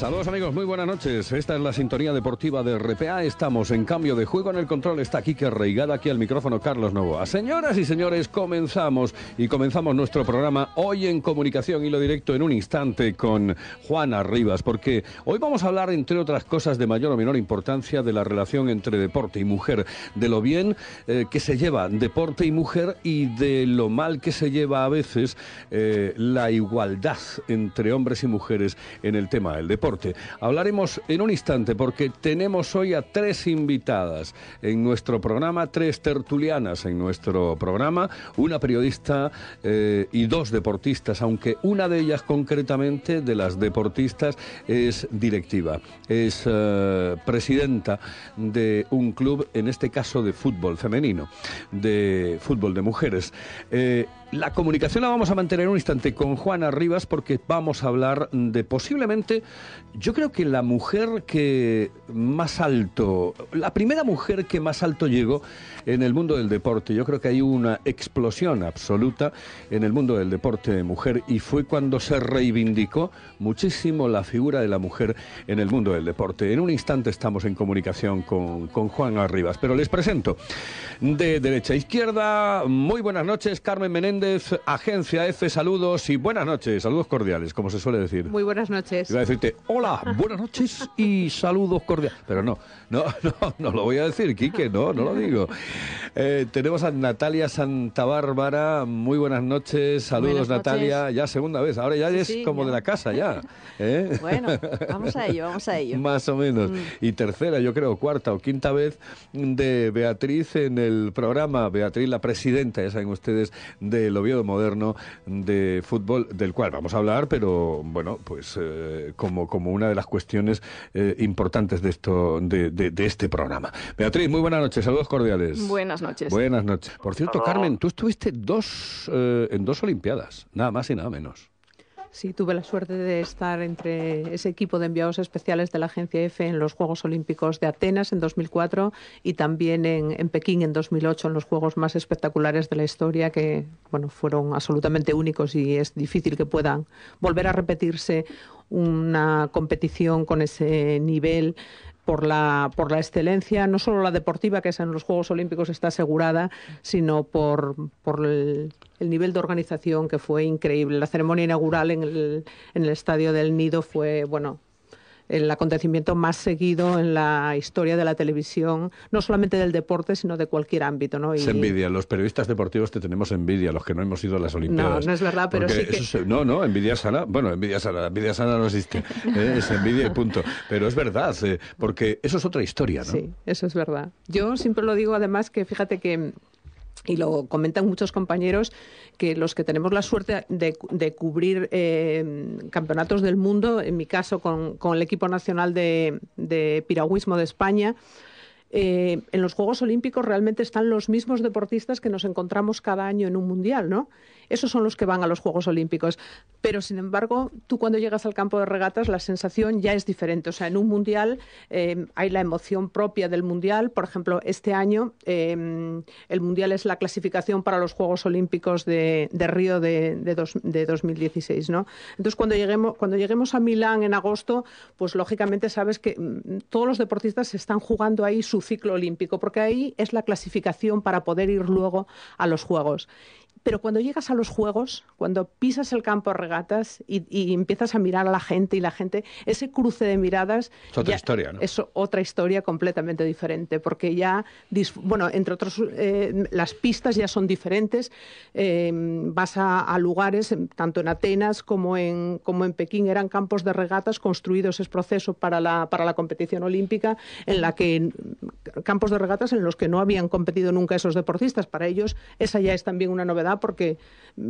Saludos amigos, muy buenas noches. Esta es la sintonía deportiva de RPA. Estamos en cambio de juego en el control. Está que Reigada aquí al micrófono Carlos Novoa. Señoras y señores, comenzamos y comenzamos nuestro programa hoy en comunicación y lo directo en un instante con Juana Rivas, porque hoy vamos a hablar, entre otras cosas, de mayor o menor importancia de la relación entre deporte y mujer, de lo bien eh, que se lleva deporte y mujer y de lo mal que se lleva a veces eh, la igualdad entre hombres y mujeres en el tema del deporte. Hablaremos en un instante porque tenemos hoy a tres invitadas en nuestro programa, tres tertulianas en nuestro programa, una periodista eh, y dos deportistas, aunque una de ellas concretamente de las deportistas es directiva, es eh, presidenta de un club, en este caso de fútbol femenino, de fútbol de mujeres. Eh, la comunicación la vamos a mantener un instante con Juana Rivas porque vamos a hablar de posiblemente, yo creo que la mujer que más alto, la primera mujer que más alto llegó en el mundo del deporte. Yo creo que hay una explosión absoluta en el mundo del deporte de mujer y fue cuando se reivindicó muchísimo la figura de la mujer en el mundo del deporte. En un instante estamos en comunicación con, Juan Juana Rivas, pero les presento de derecha a izquierda. Muy buenas noches, Carmen Menéndez. Agencia F. Saludos y buenas noches, saludos cordiales, como se suele decir. Muy buenas noches. Iba a decirte, hola, buenas noches y saludos cordiales. Pero no, no, no, lo voy a decir, Quique, no, no lo digo. Eh, tenemos a Natalia Santa Bárbara, muy buenas noches, saludos Natalia, ya segunda vez, ahora ya es como de la casa, ya. ¿eh? Bueno, vamos a ello, vamos a ello. Más o menos. Mm. Y tercera, yo creo, cuarta o quinta vez de Beatriz en el programa, Beatriz la presidenta, ya saben ustedes, de el Oviedo Moderno de fútbol, del cual vamos a hablar, pero bueno, pues eh, como, como una de las cuestiones eh, importantes de, esto, de, este programa. Beatriz, muy buenas noches, saludos cordiales. Buenas noches. Buenas noches. Por cierto, Carmen, tú estuviste dos, eh, en dos Olimpiadas, nada más y nada menos. Sí, tuve la suerte de estar entre ese equipo de enviados especiales de la Agencia EFE en los Juegos Olímpicos de Atenas en 2004 y también en, en, Pekín en 2008, en los Juegos más espectaculares de la historia que bueno, fueron absolutamente únicos y es difícil que puedan volver a repetirse una competición con ese nivel por la, por la excelencia, no solo la deportiva, que es en los Juegos Olímpicos está asegurada, sino por, por el, nivel de organización que fue increíble. La ceremonia inaugural en el, en el Estadio del Nido fue, bueno, el acontecimiento más seguido en la historia de la televisión, no solamente del deporte, sino de cualquier ámbito. ¿no? envidia, los periodistas deportivos te tenemos envidia, los que no hemos ido a las Olimpiadas. No, no es verdad, pero sí que... No, no, envidia sana, bueno, envidia sana, envidia sana no existe, ¿eh? es envidia y punto. Pero es verdad, eh, porque eso es otra historia, ¿no? Sí, eso es verdad. Yo siempre lo digo además que fíjate que y lo comentan muchos compañeros que los que tenemos la suerte de, cubrir eh, campeonatos del mundo, en mi caso con, el equipo nacional de piragüismo de España, eh, en los Juegos Olímpicos realmente están los mismos deportistas que nos encontramos cada año en un mundial, ¿no? Esos son los que van a los Juegos Olímpicos. Pero, sin embargo, tú cuando llegas al campo de regatas la sensación ya es diferente. O sea, en un mundial eh, hay la emoción propia del mundial. Por ejemplo, este año eh, el mundial es la clasificación para los Juegos Olímpicos de, Río de, 2016, ¿no? Entonces, cuando lleguemos, cuando lleguemos a Milán en agosto, pues lógicamente sabes que mm, todos los deportistas están jugando ahí su ciclo olímpico, porque ahí es la clasificación para poder ir luego a los Juegos pero cuando llegas a los juegos, cuando pisas el campo a regatas y, empiezas a mirar a la gente y la gente, ese cruce de miradas... Es otra historia, ¿no? Es otra historia completamente diferente, porque ya, bueno, entre otros, eh, las pistas ya son diferentes. Em, vas a, lugares, tanto en Atenas como en, como en Pekín, eran campos de regatas construidos, ese proceso para la, para la competición olímpica, en la que campos de regatas en los que no habían competido nunca esos deportistas. Para ellos esa ya es también una novedad porque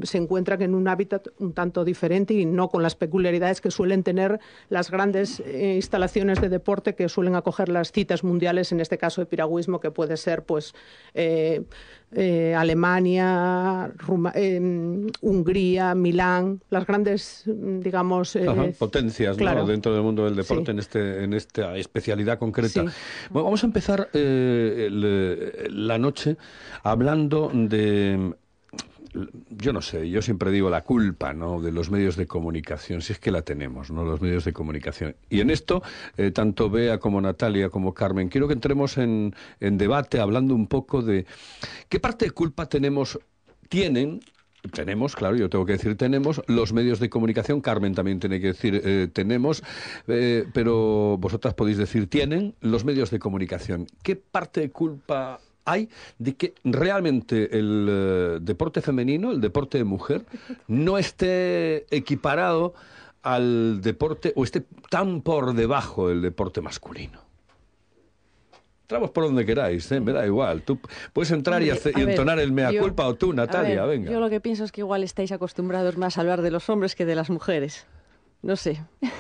se encuentran en un hábitat un tanto diferente y no con las peculiaridades que suelen tener las grandes eh, instalaciones de deporte que suelen acoger las citas mundiales, en este caso de piragüismo, que puede ser pues eh, eh, Alemania, Hungría, Milán, las grandes, digamos, potencias dentro del mundo del deporte en, este, en esta especialidad concreta. Bueno, vamos a empezar la noche hablando de yo no sé, yo siempre digo la culpa ¿no? de los medios de comunicación, si es que la tenemos, ¿no? los medios de comunicación. Y en esto, eh, tanto Bea como Natalia como Carmen, quiero que entremos en, debate hablando un poco de qué parte de culpa tenemos, tienen tenemos, claro, yo tengo que decir tenemos, los medios de comunicación, Carmen también tiene que decir eh, tenemos, eh, pero vosotras podéis decir tienen los medios de comunicación. ¿Qué parte de culpa hay de que realmente el eh, deporte femenino, el deporte de mujer, no esté equiparado al deporte o esté tan por debajo del deporte masculino? Entramos por donde queráis, ¿eh? me da igual. Tú puedes entrar y, entonar el mea culpa o tú, Natalia, venga. Yo lo que pienso es que igual estáis acostumbrados más a hablar de los hombres que de las mujeres no sé.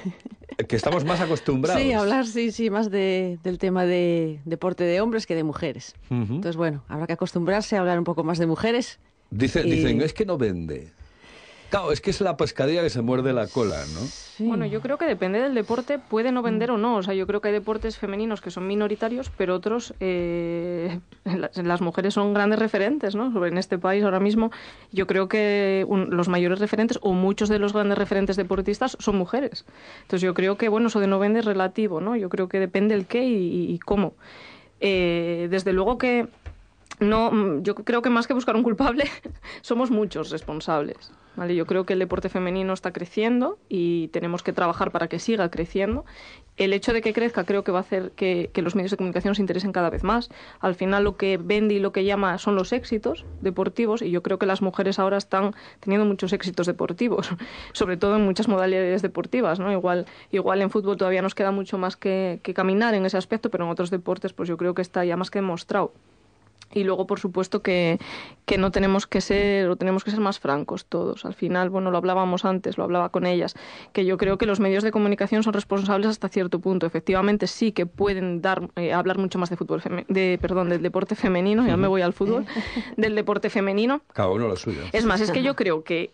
Que estamos más acostumbrados. Sí, hablar, sí, sí, más de, del tema de deporte de hombres que de mujeres. Entonces, bueno, habrá que acostumbrarse a hablar un poco más de mujeres. Dicen, dicen, es que no vende. Claro, es que es la pescadilla que se muerde la cola, ¿no? Bueno, yo creo que depende del deporte, puede no vender o no. O sea, yo creo que hay deportes femeninos que son minoritarios, pero otros, eh, las, mujeres son grandes referentes, ¿no? en este país ahora mismo, yo creo que los mayores referentes o muchos de los grandes referentes deportistas son mujeres. Entonces yo creo que, bueno, eso de no vender es relativo, ¿no? Yo creo que depende el qué y, cómo. Eh, desde luego que no, yo creo que más que buscar un culpable, somos muchos responsables. Yo creo que el deporte femenino está creciendo y tenemos que trabajar para que siga creciendo. El hecho de que crezca creo que va a hacer que, los medios de comunicación se interesen cada vez más. Al final lo que vende y lo que llama son los éxitos deportivos y yo creo que las mujeres ahora están teniendo muchos éxitos deportivos, sobre todo en muchas modalidades deportivas, Igual, igual en fútbol todavía nos queda mucho más que, que caminar en ese aspecto, pero en otros deportes pues yo creo que está ya más que demostrado. Y luego, por supuesto, que, no tenemos que ser, o tenemos que ser más francos todos. Al final, bueno, lo hablábamos antes, lo hablaba con ellas, que yo creo que los medios de comunicación son responsables hasta cierto punto. Efectivamente, sí que pueden dar, eh, hablar mucho más de fútbol, de, perdón, del deporte femenino, ya me voy al fútbol, del deporte femenino. Cada uno lo suyo. Es más, es que yo creo que,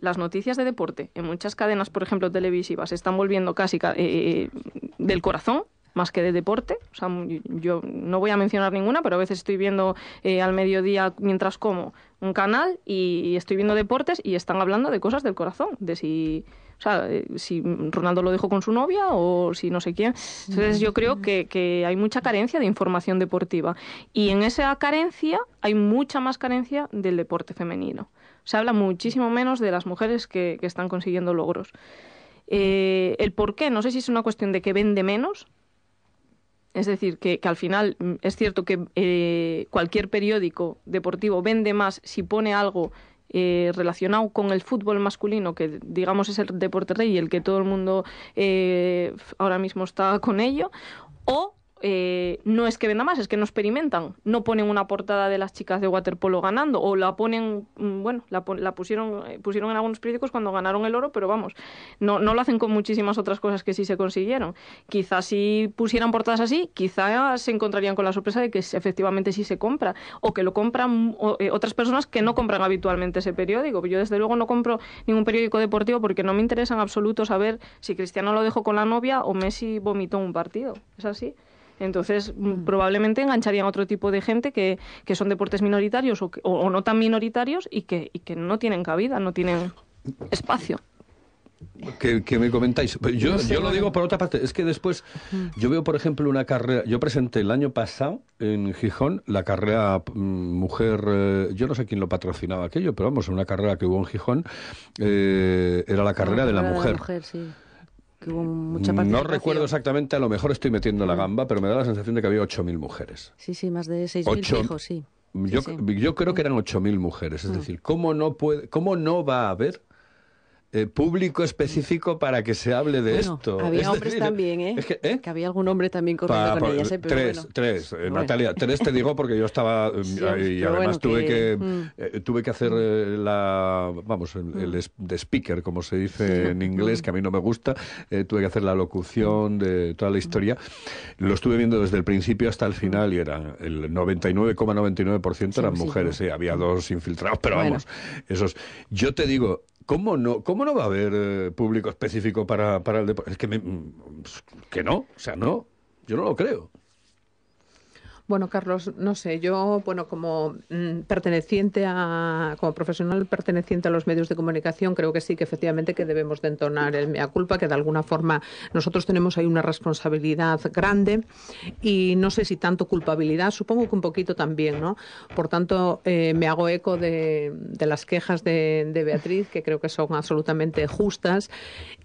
las noticias de deporte en muchas cadenas, por ejemplo, televisivas, se están volviendo casi eh, eh, del corazón más que de deporte. O sea, yo no voy a mencionar ninguna, pero a veces estoy viendo eh, al mediodía mientras como un canal y estoy viendo deportes y están hablando de cosas del corazón, de si o sea, eh, si Ronaldo lo dijo con su novia o si no sé quién. Entonces yo creo que, hay mucha carencia de información deportiva. Y en esa carencia hay mucha más carencia del deporte femenino. Se habla muchísimo menos de las mujeres que, están consiguiendo logros. Eh, el por qué, no sé si es una cuestión de que vende menos, es decir, que, al final mm, es cierto que eh, cualquier periódico deportivo vende más si pone algo eh, relacionado con el fútbol masculino, que digamos es el deporte rey y el que todo el mundo eh, ahora mismo está con ello, o eh, no es que venda más, es que no experimentan. No ponen una portada de las chicas de waterpolo ganando o la ponen, mm, bueno, la, pusieron, eh, pusieron en algunos periódicos cuando ganaron el oro, pero vamos, no, no lo hacen con muchísimas otras cosas que sí se consiguieron. Quizás si pusieran portadas así, quizás se encontrarían con la sorpresa de que efectivamente sí se compra o que lo compran eh, otras personas que no compran habitualmente ese periódico. Yo desde luego no compro ningún periódico deportivo porque no me interesa en absoluto saber si Cristiano lo dejó con la novia o Messi vomitó un partido. ¿Es así? Entonces, mm, mm. probablemente engancharían a otro tipo de gente que, son deportes minoritarios o, no tan minoritarios y que, no tienen cabida, no tienen espacio. Que, me comentáis. Pues yo, yo lo digo por otra parte. Es que después, mm. yo veo, por ejemplo, una carrera. Yo presenté el año pasado en Gijón la carrera mujer. Eh, yo no sé quién lo patrocinaba aquello, pero vamos, una carrera que hubo en Gijón eh, era la carrera, de la mujer. De la mujer sí. No recuerdo exactamente, a lo mejor estoy metiendo la gamba, pero me da la sensación de que había 8.000 mujeres. Sí, sí, más de 6.000 hijos sí. Yo, yo creo que eran 8.000 mujeres, es mm. decir, ¿cómo no, puede, ¿cómo no va a haber eh, público específico para que se hable de esto. Había hombres también, ¿eh? ¿eh? que, había algún hombre también corriendo con ella, ¿eh? tres, tres. Natalia, tres te digo porque yo estaba y además tuve que, mm. tuve que hacer la, vamos, el, mm. de speaker, como se dice en inglés, que a mí no me gusta. tuve que hacer la locución de toda la mm. historia. Lo estuve viendo desde el principio hasta el final y era el 99,99% ,99 eran mujeres. Sí, había dos infiltrados, pero vamos, esos. Yo te digo, ¿Cómo no, ¿Cómo no va a haber eh, público específico para, para el deporte? Es que, mm, que no, o sea, no, yo no lo creo. Bueno, Carlos, no sé, yo, bueno, como mm, perteneciente a, como profesional perteneciente a los medios de comunicación, creo que sí, que efectivamente que debemos de entonar el mea culpa, que de alguna forma nosotros tenemos ahí una responsabilidad grande y no sé si tanto culpabilidad, supongo que un poquito también, ¿no? Por tanto, eh, me hago eco de, las quejas de, de, Beatriz, que creo que son absolutamente justas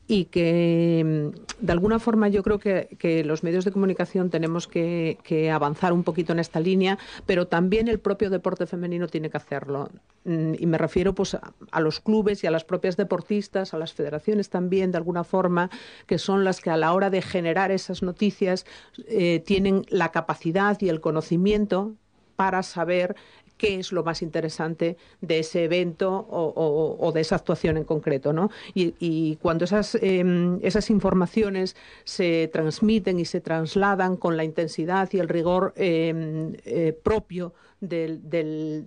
y que mm, de alguna forma yo creo que, los medios de comunicación tenemos que, avanzar un poquito en esta línea, pero también el propio deporte femenino tiene que hacerlo. Mm, y me refiero pues a, los clubes y a las propias deportistas, a las federaciones también de alguna forma, que son las que a la hora de generar esas noticias eh, tienen la capacidad y el conocimiento para saber qué es lo más interesante de ese evento o, de esa actuación en concreto. ¿no? Y, cuando em, esas, informaciones se transmiten y se trasladan con la intensidad y el rigor em, eh, propio del, del,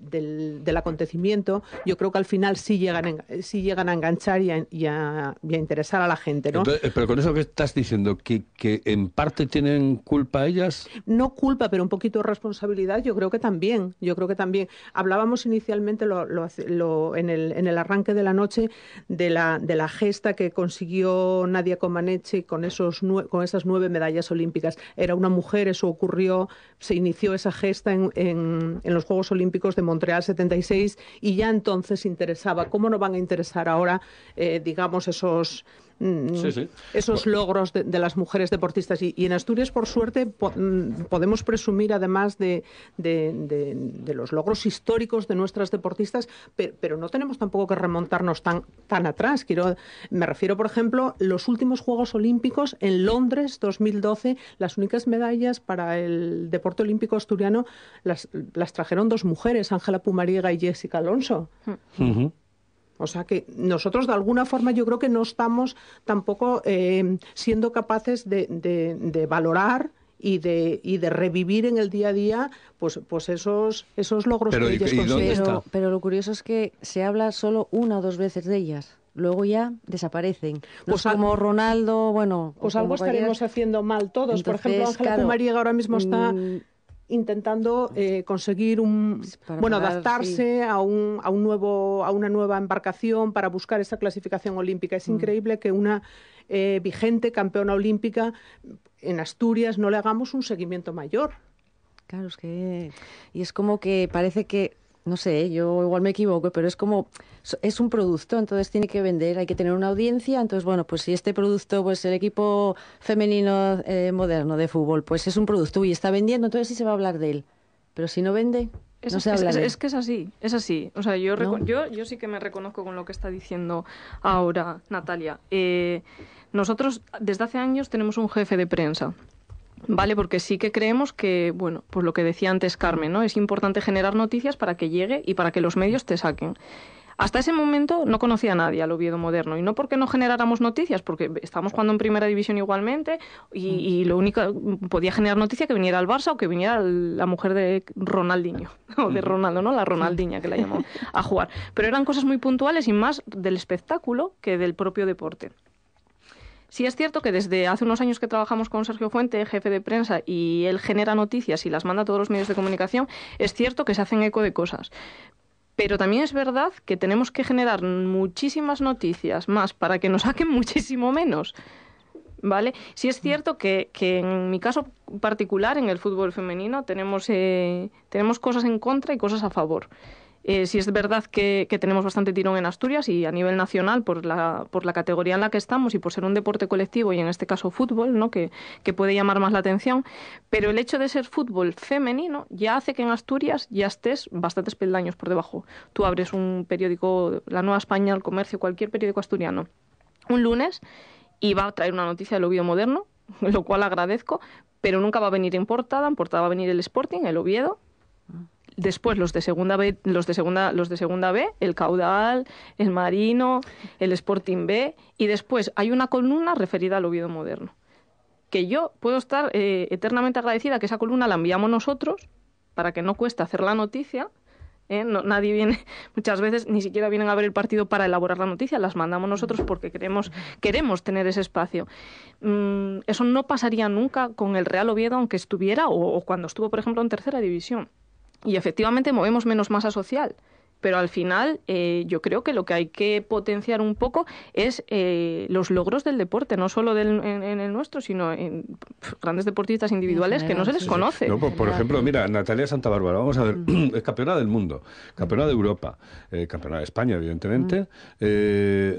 del, acontecimiento, yo creo que al final sí llegan, sí llegan a enganchar y a, y interesar a la gente. ¿no? Eh, pero con eso que estás diciendo, ¿que, ¿que en parte tienen culpa ellas? No culpa, pero un poquito de responsabilidad, yo creo que también. Yo creo que también. Hablábamos inicialmente lo, lo, en, el, en el arranque de la noche de la, de la gesta que consiguió Nadia Comaneci con, esos con esas nueve medallas olímpicas. Era una mujer, eso ocurrió, se inició esa gesta en en los Juegos Olímpicos de Montreal 76 y ya entonces interesaba. ¿Cómo no van a interesar ahora, eh, digamos, esos Mm, esos logros de, las mujeres deportistas. Y, en Asturias, por suerte, mm, podemos presumir además de, los logros históricos de nuestras deportistas, pero, no tenemos tampoco que remontarnos tan, tan atrás. Quiero, me refiero, por ejemplo, los últimos Juegos Olímpicos en Londres 2012, las únicas medallas para el deporte olímpico asturiano las, las trajeron dos mujeres, Ángela Pumariega y Jessica Alonso. O sea que nosotros de alguna forma yo creo que no estamos tampoco eh, siendo capaces de, valorar y de, de revivir en el día a día pues, pues esos, esos logros pero, que ellas consiguen. Pero, lo curioso es que se habla solo una o dos veces de ellas. Luego ya desaparecen. Pues como Ronaldo, bueno. Pues algo estaremos haciendo mal todos. Por ejemplo, Ángela María ahora mismo está mm, intentando eh, conseguir un bueno adaptarse a, un, a un nuevo a una nueva embarcación para buscar esa clasificación olímpica. Es mm. increíble que una eh, vigente campeona olímpica en Asturias no le hagamos un seguimiento mayor. Claro, es que. Y es como que parece que no sé, yo igual me equivoco, pero es como, es un producto, entonces tiene que vender, hay que tener una audiencia, entonces bueno, pues si este producto, pues el equipo femenino eh, moderno de fútbol, pues es un producto y está vendiendo, entonces sí se va a hablar de él, pero si no vende... Es, no se habla es, que es así, es así. O sea, yo, yo, yo sí que me reconozco con lo que está diciendo ahora Natalia. Eh, nosotros desde hace años tenemos un jefe de prensa ¿vale? Porque sí que creemos que, bueno, pues lo que decía antes Carmen, ¿no? Es importante generar noticias para que llegue y para que los medios te saquen. Hasta ese momento no conocía a nadie al Oviedo moderno y no porque no generáramos noticias, porque estábamos jugando en primera división igualmente y, mm. lo único podía generar noticia que viniera al Barça o que viniera la mujer de Ronaldinho o de mm. Ronaldo, ¿no? La Ronaldinha que la llamó a jugar. Pero eran cosas muy puntuales y más del espectáculo que del propio deporte. Sí es cierto que desde hace unos años que trabajamos con Sergio Fuente, jefe de prensa, y él genera noticias y las manda a todos los medios de comunicación, es cierto que se hacen eco de cosas. Pero también es verdad que tenemos que generar muchísimas noticias más para que nos saquen muchísimo menos. ¿Vale? Sí es cierto que, que en mi caso particular, en el fútbol femenino, tenemos, eh, tenemos cosas en contra y cosas a favor. Eh, si es verdad que, tenemos bastante tirón en Asturias y a nivel nacional por la, por la categoría en la que estamos y por ser un deporte colectivo y en este caso fútbol, ¿no? que, que puede llamar más la atención, pero el hecho de ser fútbol femenino ya hace que en Asturias ya estés bastantes peldaños por debajo. Tú abres un periódico, La Nueva España, El Comercio, cualquier periódico asturiano, un lunes y va a traer una noticia del Oviedo Moderno, lo cual agradezco, pero nunca va a venir en portada, en portada va a venir el Sporting, el Oviedo, después los de segunda B, los de segunda, los de segunda B, el Caudal, el Marino, el Sporting B, y después hay una columna referida al Oviedo moderno. Que yo puedo estar eh, eternamente agradecida que esa columna la enviamos nosotros para que no cueste hacer la noticia. ¿eh? nadie viene, muchas veces ni siquiera vienen a ver el partido para elaborar la noticia, las mandamos nosotros porque queremos, queremos tener ese espacio. Mm, eso no pasaría nunca con el Real Oviedo, aunque estuviera o cuando estuvo, por ejemplo, en tercera división y efectivamente movemos menos masa social pero al final eh, yo creo que lo que hay que potenciar un poco es eh, los logros del deporte, no solo del, en, el nuestro, sino en grandes deportistas individuales que no se les pues, por ejemplo, mira, Natalia Santa Bárbara, vamos a ver, mm. es campeona del mundo, campeona de Europa, eh, campeona de España, evidentemente, mm.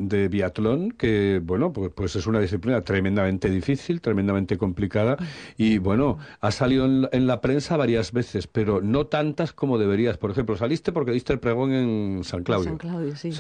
de biatlón, que, bueno, pues, pues, es una disciplina tremendamente difícil, tremendamente complicada, y bueno, ha salido en, en la prensa varias veces, pero no tantas como deberías. Por ejemplo, saliste porque diste el pregón en San Claudio. sí.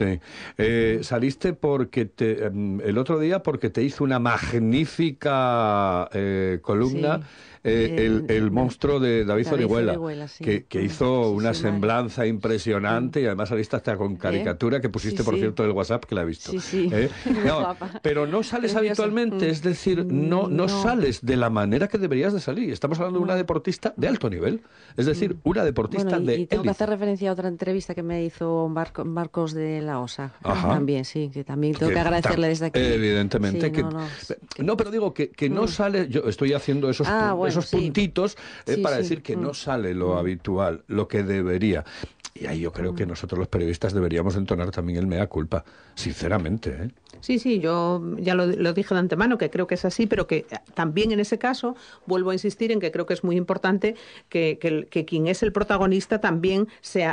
Eh, saliste porque te, em, el otro día porque te hizo una magnífica eh, columna eh, el, monstruo de David, Orihuela, que, hizo una semblanza impresionante y además saliste hasta con ¿Eh? caricatura que pusiste, por cierto, del WhatsApp que la he visto. ¿Eh? pero no sales habitualmente, mm. es decir, mm, no, no, sales de la manera que deberías de salir. Estamos hablando de una deportista de alto nivel, es decir, mm. una deportista de tengo que hacer referencia a otra entrevista que me hizo Marcos de la OSA, también, sí, que también tengo que, agradecerle desde aquí. Evidentemente. no, pero digo que, no sale, yo estoy haciendo esos, ah, puntos esos pues, puntitos eh, para decir que no mm. sale lo mm. habitual, lo que debería. Y ahí yo creo que mm. nosotros los periodistas deberíamos entonar también el mea culpa, sinceramente. ¿eh? Sí, sí, yo ya lo, dije de antemano, que creo que es así, pero que eh, también en ese caso vuelvo a insistir en que creo que es muy importante que, quien es el protagonista también se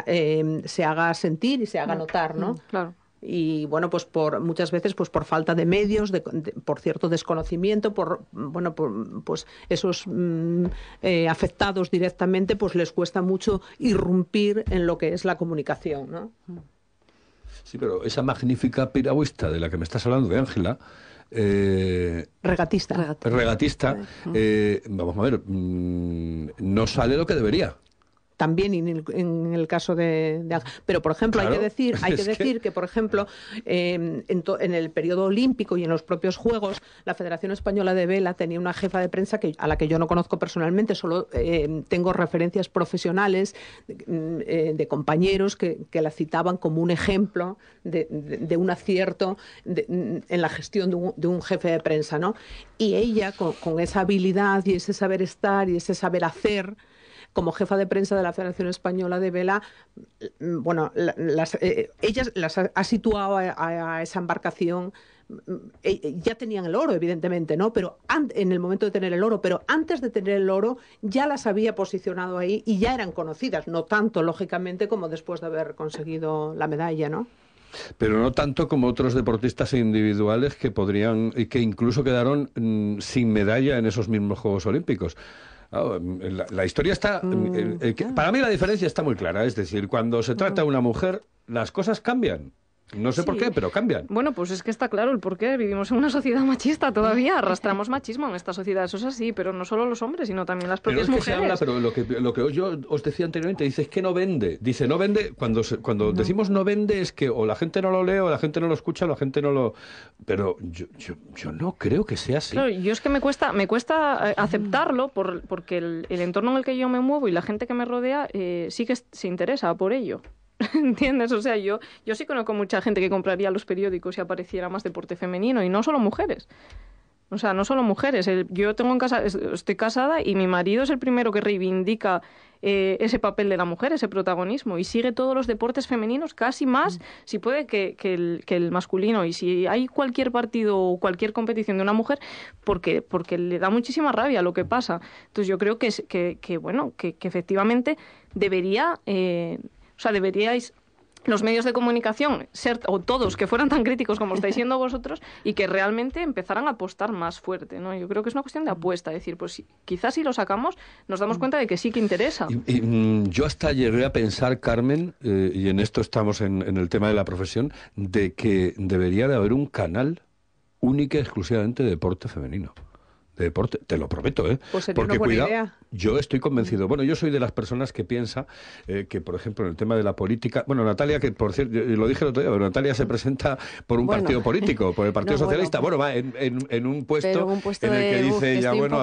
haga sentir y se haga notar, ¿no? Claro y bueno pues por muchas veces pues por falta de medios de, por cierto desconocimiento por bueno pues esos mm, eh, afectados directamente pues les cuesta mucho irrumpir en lo que es la comunicación ¿no? sí pero esa magnífica piragüista de la que me estás hablando de Ángela eh, regatista regatista, eh, vamos a ver mm, no sale lo que debería también en el, caso de, Pero, por ejemplo, hay que decir, hay que, decir que... por ejemplo, em, en, el periodo olímpico y en los propios Juegos, la Federación Española de Vela tenía una jefa de prensa que, a la que yo no conozco personalmente, solo em, tengo referencias profesionales mm, eh, de compañeros que, la citaban como un ejemplo de, un acierto mm, en la gestión de un, jefe de prensa. ¿no? Y ella, con esa habilidad y ese saber estar y ese saber hacer, como jefa de prensa de la Federación Española de Vela, mm, bueno, las, eh, ellas las ha, situado a, esa embarcación mm, eh, eh, ya tenían el oro, evidentemente, ¿no? Pero en el momento de tener el oro, pero antes de tener el oro ya las había posicionado ahí y ya eran conocidas, no tanto, lógicamente, como después de haber conseguido la medalla, ¿no? Pero no tanto como otros deportistas individuales que podrían, que incluso quedaron mm, sin medalla en esos mismos Juegos Olímpicos. Oh, mm, la, historia está. Mm, mm. para mí la diferencia está muy clara. Es decir, cuando se trata de una mujer, las cosas cambian. No sé por qué, pero cambian. Bueno, pues es que está claro el por qué. Vivimos en una sociedad machista todavía. Arrastramos machismo en esta sociedad. Eso es así, pero no solo los hombres, sino también las propias pero es que mujeres. Se habla, pero lo que, yo os decía anteriormente, dice es que no vende. Dice, no vende. Cuando, cuando decimos no vende es que o la gente no lo lee, o la gente no lo escucha, o la gente no lo. Pero yo, no creo que sea así. Claro, yo es que me cuesta, me cuesta eh, aceptarlo porque el, entorno en el que yo me muevo y la gente que me rodea eh, sí que se interesa por ello. ¿Entiendes? O sea, yo, yo sí conozco mucha gente que compraría los periódicos si apareciera más deporte femenino y no solo mujeres. O sea, no solo mujeres. yo tengo en casa, estoy casada y mi marido es el primero que reivindica eh, ese papel de la mujer, ese protagonismo, y sigue todos los deportes femeninos casi más, mm. si puede, que, que, el, masculino. Y si hay cualquier partido o cualquier competición de una mujer, porque, porque le da muchísima rabia lo que pasa. Entonces yo creo que, que bueno, que, efectivamente debería... Eh, o sea, deberíais los medios de comunicación, ser, o todos, que fueran tan críticos como estáis siendo vosotros y que realmente empezaran a apostar más fuerte. ¿no? Yo creo que es una cuestión de apuesta, decir, pues si, quizás si lo sacamos nos damos cuenta de que sí que interesa. Y, mm, yo hasta llegué a pensar, Carmen, eh, y en esto estamos en, el tema de la profesión, de que debería de haber un canal único y exclusivamente de deporte femenino deporte, te lo prometo, ¿eh? Pues Porque cuidado, yo estoy convencido. Mm. Bueno, yo soy de las personas que piensa eh, que, por ejemplo, en el tema de la política, bueno, Natalia, que por cierto, lo dije el otro día, pero Natalia se presenta por un partido político, por el Partido Socialista, pues bueno, va en, un, puesto en el que dice ya eh, bueno,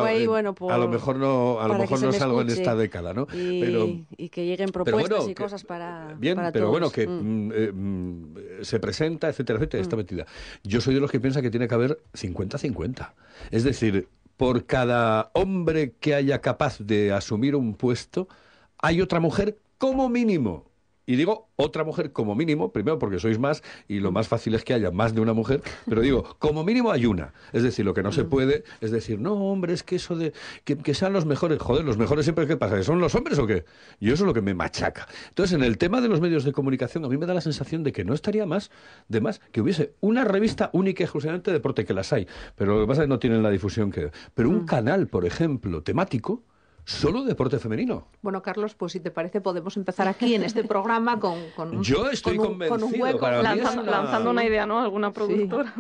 a lo mejor no, a lo mejor no salgo en esta década, ¿no? Y, pero, y que lleguen propuestas y cosas para Bien, pero bueno, que mm. Mm, eh, se presenta, etcétera, etcétera, está metida. Yo soy de los que piensa que tiene que haber 50-50. Es decir, por cada hombre que haya capaz de asumir un puesto, hay otra mujer como mínimo. Y digo otra mujer como mínimo, primero porque sois más y lo más fácil es que haya más de una mujer, pero digo, como mínimo hay una. Es decir, lo que no se puede es decir, no, hombre, es que eso de que, sean los mejores, joder, los mejores siempre, que pasa? ¿Que son los hombres o qué? Y eso es lo que me machaca. Entonces, en el tema de los medios de comunicación, a mí me da la sensación de que no estaría más de más que hubiese una revista única y exclusivamente de deporte, que las hay, pero lo que pasa es que no tienen la difusión que... Pero un mm. canal, por ejemplo, temático, solo deporte femenino. Bueno, Carlos, pues si te parece, podemos empezar aquí en este programa con, un, hueco. lanzando, una... idea, ¿no? Alguna productora.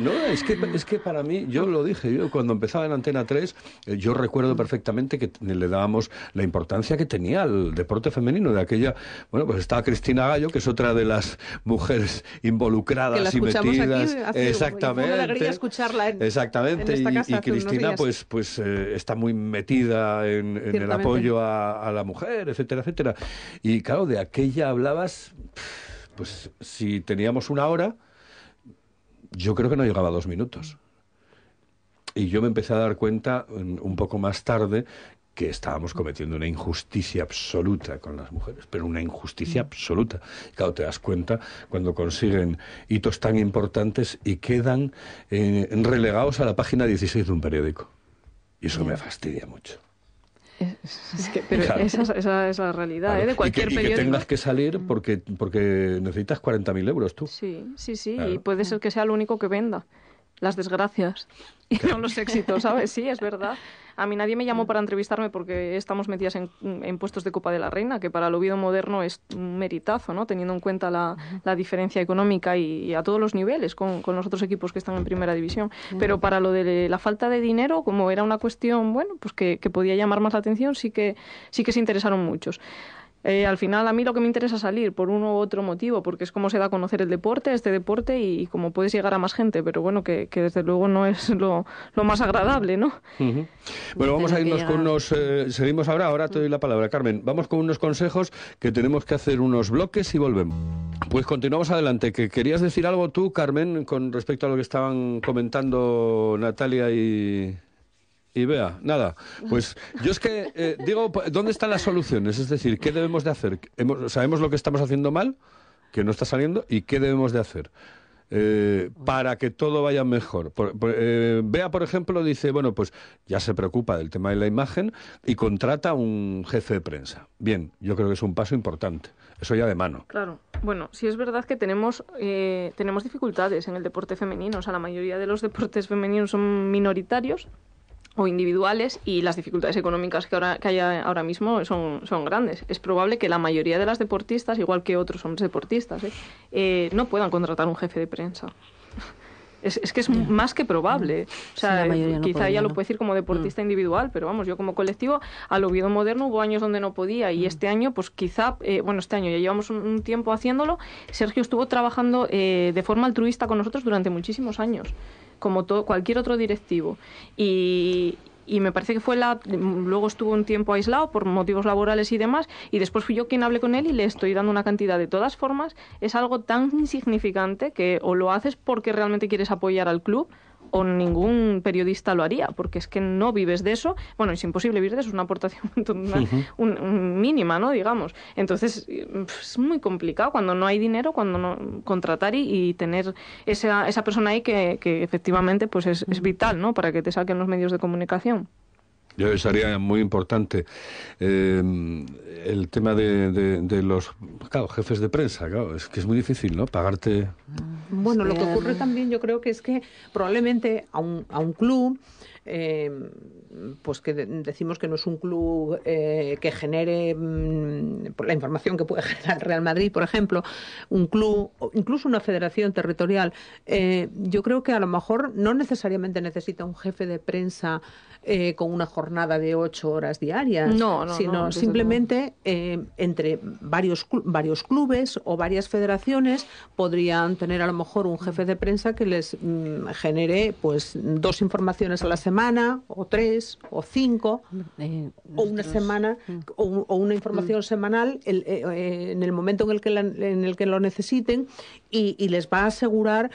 no, es que, para mí, yo lo dije, yo cuando empezaba en Antena 3, eh, yo recuerdo perfectamente que le dábamos la importancia que tenía al deporte femenino de aquella. Bueno, pues estaba Cristina Gallo, que es otra de las mujeres involucradas y metidas. Aquí exactamente. exactamente. y, Cristina, pues, pues eh, está muy metida en en, el apoyo a, la mujer, etcétera, etcétera. Y claro, de aquella hablabas, pues si teníamos una hora, yo creo que no llegaba a dos minutos. Y yo me empecé a dar cuenta un poco más tarde que estábamos cometiendo una injusticia absoluta con las mujeres, pero una injusticia mm. absoluta. Claro, te das cuenta cuando consiguen hitos tan importantes y quedan eh, relegados a la página 16 de un periódico. Y eso me fastidia mucho. Es que, pero esa, esa, es la realidad, ¿eh? De cualquier y que, que tengas que salir mm. porque, porque necesitas 40.000 euros tú. Sí, sí, sí. Y puede ser que sea lo único que venda las desgracias y no los éxitos, ¿sabes? Sí, es verdad. A mí nadie me llamó mm. para entrevistarme porque estamos metidas en, en puestos de Copa de la Reina, que para el Oviedo moderno es un meritazo, ¿no? Teniendo en cuenta la, diferencia económica y, a todos los niveles con, los otros equipos que están en primera división. Pero para lo de la falta de dinero, como era una cuestión, bueno, pues que, que podía llamar más la atención, sí que, sí que se interesaron muchos. Eh, al final a mí lo que me interesa salir por uno u otro motivo, porque es como se da a conocer el deporte, este deporte y, cómo puedes llegar a más gente, pero bueno, que, desde luego no es lo, más agradable, ¿no? Pues bueno, vamos a irnos con unos... Eh, seguimos ahora, ahora te doy la palabra, Carmen. Vamos con unos consejos que tenemos que hacer unos bloques y volvemos. Pues continuamos adelante, que querías decir algo tú, Carmen, con respecto a lo que estaban comentando Natalia y, y vea, nada. Pues yo es que eh, digo, ¿dónde están las soluciones? Es decir, ¿qué debemos de hacer? ¿Sabemos lo que estamos haciendo mal, que no está saliendo, y qué debemos de hacer? Eh, para que todo vaya mejor. Vea, eh, por, ejemplo, dice, bueno, pues ya se preocupa del tema de la imagen y contrata un jefe de prensa. Bien, yo creo que es un paso importante. Eso ya de mano. Claro. Bueno, sí es verdad que tenemos, tenemos dificultades en el deporte femenino. O sea, la mayoría de los deportes femeninos son minoritarios, o individuales y las dificultades económicas que, ahora, hay ahora mismo son, grandes. Es probable que la mayoría de las deportistas, igual que otros hombres deportistas, ¿eh? Eh, no puedan contratar un jefe de prensa. Es, que es más que probable. ¿eh? O sea, quizá ella lo puede decir como deportista mm. individual, pero vamos, yo como colectivo, al Oviedo Moderno hubo años donde no podía y mm. este año, pues quizá, bueno, este año ya llevamos un tiempo haciéndolo. Sergio estuvo trabajando de forma altruista con nosotros durante muchísimos años como cualquier otro directivo. Y, y me parece que fue la luego estuvo un tiempo aislado por motivos laborales y demás y después fui yo quien hablé con él y le estoy dando una cantidad de todas formas es algo tan insignificante que o lo haces porque realmente quieres apoyar al club o ningún periodista lo haría, porque es que no vives de eso. Bueno, es imposible vivir de eso, es una aportación mínima, ¿no? Digamos. Entonces, es muy complicado cuando no hay dinero, cuando no contratar y, tener esa, esa persona ahí que, efectivamente pues es, es vital, ¿no? Para que te saquen los medios de comunicación. Yo sería muy importante em, el tema de, los jefes de prensa. es que es muy difícil, ¿no? Pagarte bueno, lo que ocurre también yo creo que es que probablemente a un, a un club, eh, pues que decimos que no es un club eh, que genere por mm, la información que puede generar Real Madrid, por ejemplo, un club, incluso una federación territorial, eh, yo creo que a lo mejor no necesariamente necesita un jefe de prensa eh, con una jornada de ocho horas diarias, sino simplemente eh, entre varios, varios clubes o varias federaciones podrían tener a lo mejor un jefe de prensa que les mm, genere pues dos informaciones a la semana o tres o cinco eh, o una semana mm. o, una información mm. semanal en el momento en el que, en el que lo necesiten y les va a asegurar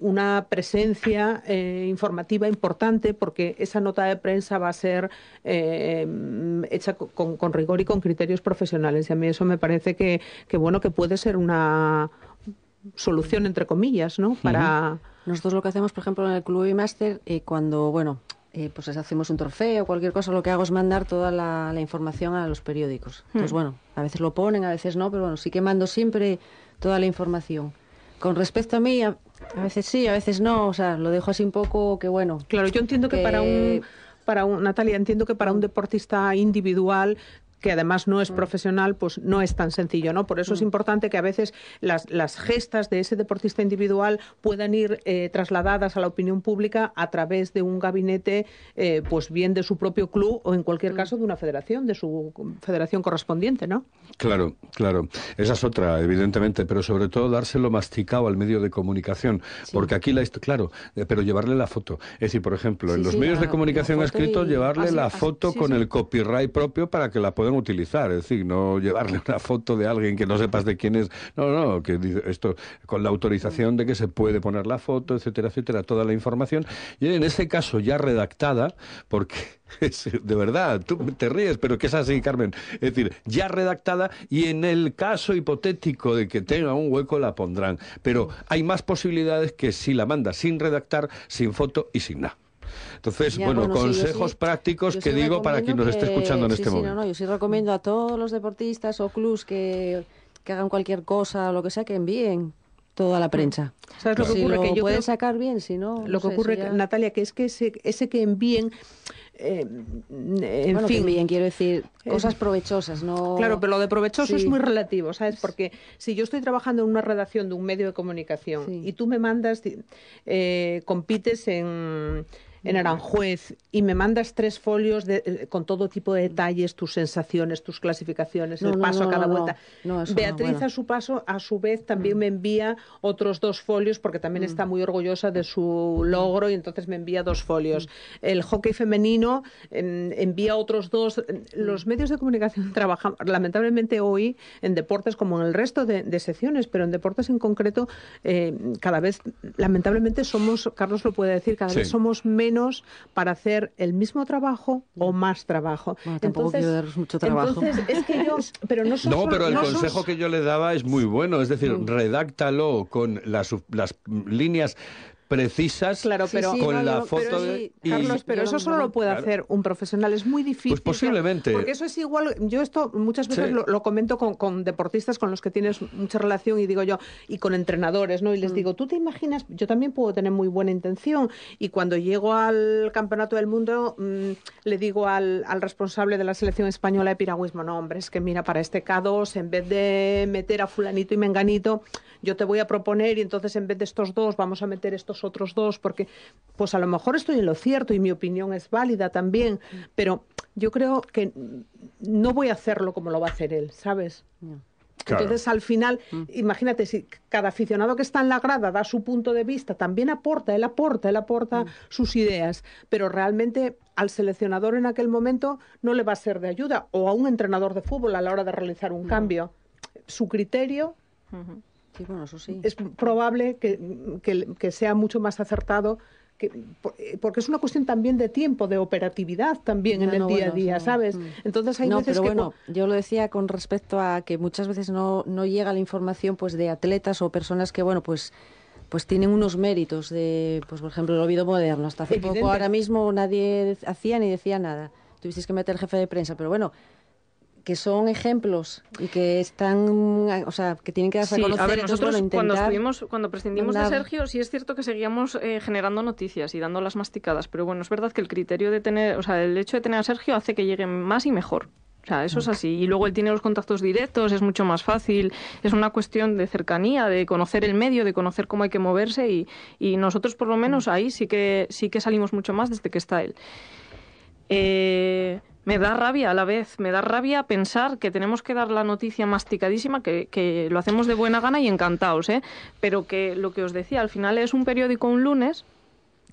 una presencia informativa importante porque esa nota de prensa va a ser eh, mm, hecha con, rigor y con criterios profesionales. Y a mí eso me parece que, bueno, que puede ser una solución, entre comillas, ¿no? Para... Nosotros lo que hacemos, por ejemplo, en el Club Master, eh, cuando, bueno, eh, pues hacemos un trofeo, o cualquier cosa, lo que hago es mandar toda la, información a los periódicos. Hmm. Entonces, bueno, a veces lo ponen, a veces no, pero bueno, sí que mando siempre toda la información. Con respecto a mí, a, veces sí, a veces no, o sea, lo dejo así un poco que bueno. Claro, yo entiendo que para un para un, Natalia, entiendo que para un deportista individual que además no es mm. profesional, pues no es tan sencillo, ¿no? Por eso es mm. importante que a veces las, gestas de ese deportista individual puedan ir eh, trasladadas a la opinión pública a través de un gabinete, eh, pues bien de su propio club o en cualquier mm. caso de una federación, de su federación correspondiente, ¿no? Claro, claro. Esa es otra, evidentemente, pero sobre todo dárselo masticado al medio de comunicación, porque aquí la claro, eh, pero llevarle la foto. Es decir, por ejemplo, en los medios de comunicación escritos, llevarle la foto con el copyright propio para que la puedan utilizar, es decir, no llevarle una foto de alguien que no sepas de quién es. No, no, que esto con la autorización de que se puede poner la foto, etcétera, etcétera, toda la información. Y en ese caso ya redactada, porque de verdad, tú te ríes, pero que es así, Carmen. Es decir, ya redactada y en el caso hipotético de que tenga un hueco la pondrán. Pero hay más posibilidades que si la manda sin redactar, sin foto y sin nada. Entonces, bueno, consejos prácticos que digo para quien nos esté escuchando en este momento. No, no, yo sí recomiendo a todos los deportistas o clubs que, hagan cualquier cosa o lo que sea, que envíen toda la prensa. ¿Sabes lo que ocurre? lo que yo pueden sacar bien, si no... Lo que ocurre, Natalia, que es que ese, que envíen... Eh, en fin, bien, quiero decir, eh, cosas provechosas, ¿no? Claro, pero lo de provechoso es muy relativo, ¿sabes? Porque si yo estoy trabajando en una redacción de un medio de comunicación y tú me mandas, eh, compites en, en Aranjuez y me mandas tres folios eh, con todo tipo de detalles, tus sensaciones, tus clasificaciones, el paso a cada vuelta. Beatriz a su paso, a su vez, también mm. me envía otros dos folios porque también mm. está muy orgullosa de su mm. logro y entonces me envía dos folios. El hockey femenino envía otros dos. Los medios de comunicación trabajan, lamentablemente hoy, en deportes como en el resto de, secciones, pero en deportes en concreto, eh, cada vez, lamentablemente somos, Carlos lo puede decir, cada vez somos menos para hacer el mismo trabajo o más trabajo. tampoco quiero daros mucho trabajo. no, pero el consejo que yo le daba es muy bueno, es decir, redáctalo con las líneas precisas claro, pero, con la foto de... Carlos, pero eso solo lo puede hacer un profesional, es muy difícil. Pues posiblemente. Porque eso es igual, yo esto muchas veces lo, comento con, deportistas con los que tienes mucha relación y digo yo, y con entrenadores, ¿no? Y les mm. digo, tú te imaginas, yo también puedo tener muy buena intención y cuando llego al Campeonato del Mundo mm, le digo al, al, responsable de la selección española de piragüismo, no, hombre, es que mira, para este K2, en vez de meter a fulanito y menganito, yo te voy a proponer y entonces en vez de estos dos vamos a meter estos otros dos, porque pues a lo mejor estoy en lo cierto y mi opinión es válida también, pero yo creo que no voy a hacerlo como lo va a hacer él, ¿sabes? Entonces, al final, mm. imagínate, si cada aficionado que está en la grada da su punto de vista, también aporta, él aporta, él aporta mm. sus ideas, pero realmente al seleccionador en aquel momento no le va a ser de ayuda, o a un entrenador de fútbol a la hora de realizar un mm. cambio. Su criterio Sí, Es probable que, sea mucho más acertado que, eh, porque es una cuestión también de tiempo, de operatividad también en el día a día, ¿sabes? Entonces hay no, pero bueno, yo lo decía con respecto a que muchas veces no, no llega la información pues de atletas o personas que, bueno, pues pues tienen unos méritos de, pues por ejemplo, el olvido moderno. Hasta hace poco, ahora mismo nadie hacía ni decía nada. Tuvisteis que meter jefe de prensa, pero bueno, que son ejemplos y que están, o sea, que tienen que darse conocer. nosotros cuando cuando prescindimos de Sergio, sí es cierto que seguíamos eh, generando noticias y dándolas masticadas, pero bueno, es verdad que el criterio de tener, o sea, el hecho de tener a Sergio hace que llegue más y mejor. O sea, eso es así. Y luego él tiene los contactos directos, es mucho más fácil, es una cuestión de cercanía, de conocer el medio, de conocer cómo hay que moverse y, y nosotros por lo menos ahí sí que, sí que salimos mucho más desde que está él. Eh, me da rabia a la vez, me da rabia pensar que tenemos que dar la noticia masticadísima, que, que lo hacemos de buena gana y encantados, ¿eh? pero que lo que os decía, al final es un periódico un lunes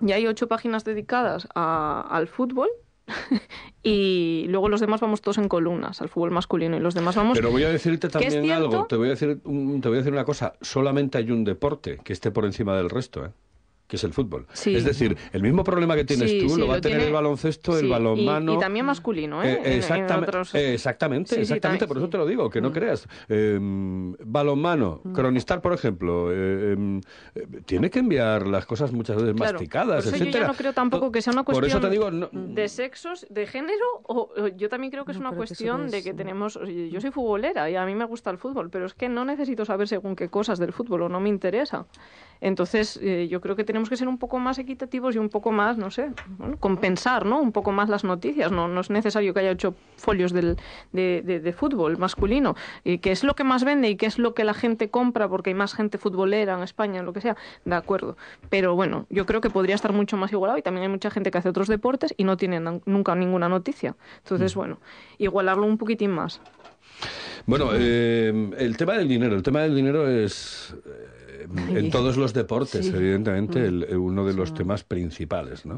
y hay ocho páginas dedicadas al fútbol y luego los demás vamos todos en columnas al fútbol masculino y los demás vamos. Pero voy a decirte también algo, te voy a decir, te voy a decir una cosa, solamente hay un deporte que esté por encima del resto, ¿eh? que es el fútbol. Es decir, el mismo problema que tienes tú lo va a tener el baloncesto, el balonmano. Y, también masculino, ¿eh? eh exactamente, exactamente, por eso te lo digo, que no mm. creas. Eh, balonmano, mm. cronistar, por ejemplo, eh, em, eh, tiene que enviar las cosas muchas veces masticadas, Yo no creo tampoco que sea una cuestión mm. de sexos, de género, yo también creo que es una cuestión de que tenemos. Yo soy futbolera y a mí me gusta el fútbol, pero es que no necesito saber según qué cosas del fútbol o no me interesa. Entonces, eh, yo creo que tenemos que ser un poco más equitativos y un poco más, no sé, compensar, ¿no? Un poco más las noticias. No, es necesario que haya ocho folios de, fútbol masculino. ¿Y qué es lo que más vende y qué es lo que la gente compra? Porque hay más gente futbolera en España, lo que sea. De acuerdo. Pero bueno, yo creo que podría estar mucho más igualado y también hay mucha gente que hace otros deportes y no tiene nunca ninguna noticia. Entonces, mm. bueno, igualarlo un poquitín más. Bueno, eh, el tema del dinero, el tema del dinero es en todos los deportes, evidentemente, mm. el, uno de los temas principales, ¿no?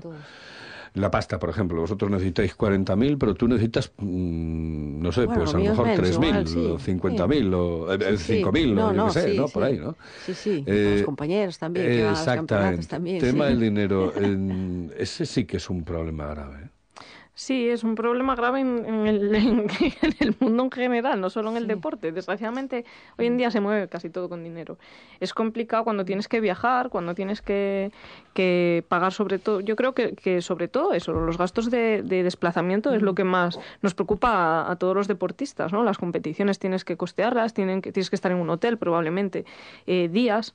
La pasta, por ejemplo, vosotros necesitáis 40.000, pero tú necesitas, mm, no sé, pues a lo mejor 3.000, o 50.000, o 5.000, eh, no, sé, ¿no? Por ahí, ¿no? Sí, sí, eh, los compañeros también, exactamente. el también, tema del dinero, ese sí que es un problema grave. ¿eh? Sí, es un problema grave en, el, mundo en general, no solo en el deporte. Desgraciadamente, hoy en día se mueve casi todo con dinero. Es complicado cuando tienes que viajar, cuando tienes que, pagar sobre todo. Yo creo que, sobre todo eso, los gastos de, desplazamiento es lo que más nos preocupa a, todos los deportistas, ¿no? Las competiciones tienes que costearlas, tienen tienes que estar en un hotel probablemente eh, días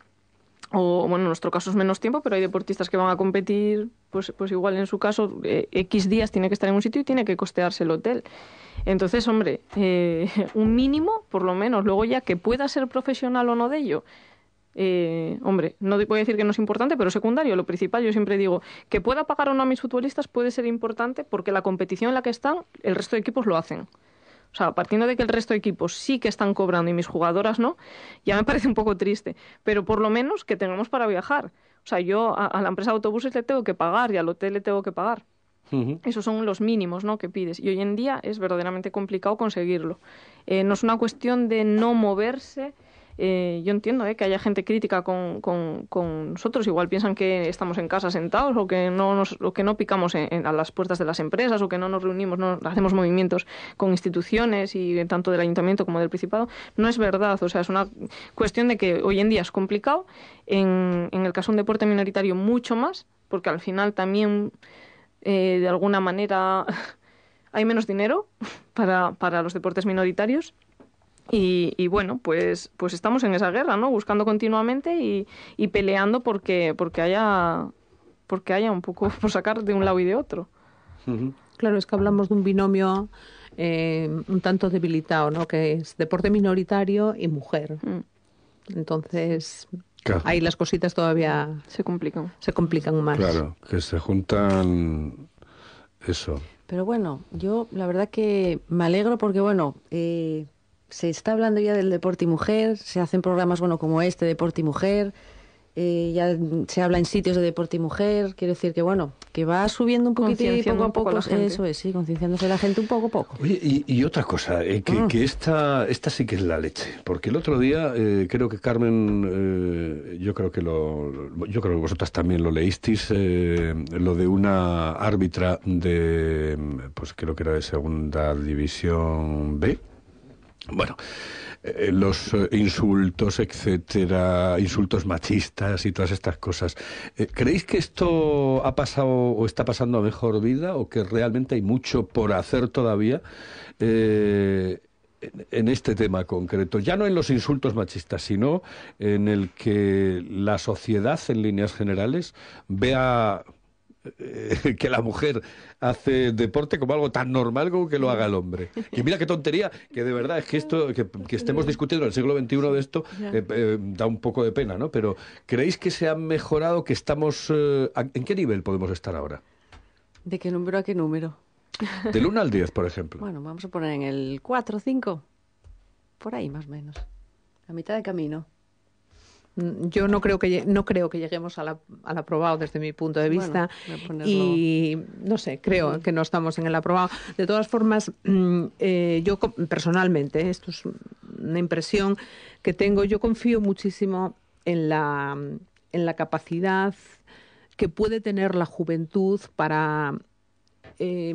o bueno, en nuestro caso es menos tiempo, pero hay deportistas que van a competir, pues, pues igual en su caso, eh, X días tiene que estar en un sitio y tiene que costearse el hotel. Entonces, hombre, eh, un mínimo, por lo menos, luego ya que pueda ser profesional o no de ello. Eh, hombre, no voy a decir que no es importante, pero secundario, lo principal, yo siempre digo, que pueda pagar o no a mis futbolistas puede ser importante porque la competición en la que están, el resto de equipos lo hacen. O sea, partiendo de que el resto de equipos sí que están cobrando y mis jugadoras no, ya me parece un poco triste. Pero por lo menos que tengamos para viajar. O sea, yo a, la empresa de autobuses le tengo que pagar y al hotel le tengo que pagar. Esos son los mínimos ¿no? que pides. Y hoy en día es verdaderamente complicado conseguirlo. Eh, no es una cuestión de no moverse eh, yo entiendo eh, que haya gente crítica con, nosotros. Igual piensan que estamos en casa sentados o que no, nos, que no picamos a las puertas de las empresas o que no nos reunimos, no hacemos movimientos con instituciones y tanto del ayuntamiento como del Principado. No es verdad. O sea, es una cuestión de que hoy en día es complicado. En, en el caso de un deporte minoritario, mucho más, porque al final también, eh, de alguna manera, hay menos dinero para, para los deportes minoritarios y, bueno, pues, pues estamos en esa guerra, ¿no? Buscando continuamente y, peleando porque, porque, haya, porque haya un poco por sacar de un lado y de otro. Claro, es que hablamos de un binomio eh, un tanto debilitado, ¿no? Que es deporte minoritario y mujer. Mm. Entonces, ahí las cositas todavía... Se complican. Se complican más. Claro, que se juntan eso. Pero bueno, yo la verdad que me alegro porque, bueno... Eh se está hablando ya del deporte y mujer, se hacen programas bueno como este, deporte y mujer, eh, ya se habla en sitios de deporte y mujer, quiero decir que bueno, que va subiendo un poquito y poco a poco, eso es, sí, concienciándose la gente un poco a poco. y, y otra cosa, eh, que, mm. que, esta, esta sí que es la leche, porque el otro día eh, creo que Carmen, yo creo que lo, yo creo que vosotras también lo leísteis, lo de una árbitra de, pues creo que era de segunda división B, bueno, eh, los eh, insultos, etcétera, insultos machistas y todas estas cosas. Eh, ¿Creéis que esto ha pasado o está pasando a mejor vida o que realmente hay mucho por hacer todavía en este tema concreto? Ya no en los insultos machistas, sino en el que la sociedad en líneas generales vea eh, que la mujer hace deporte como algo tan normal como que lo haga el hombre. Y mira qué tontería, que de verdad es que esto, que, estemos discutiendo en el siglo XXI de esto, eh, eh, da un poco de pena, ¿no? Pero ¿creéis que se ha mejorado, que estamos... ¿En qué nivel podemos estar ahora? ¿De qué número a qué número? Del 1 al 10, por ejemplo. Bueno, vamos a poner en el 4, 5, por ahí más o menos, a mitad de camino. Mm, yo no creo que no creo que lleguemos al aprobado desde mi punto de vista y no sé creo que no estamos en el aprobado de todas formas mm, eh, yo personalmente eh, esto es una impresión que tengo yo confío muchísimo en la en la capacidad que puede tener la juventud para eh,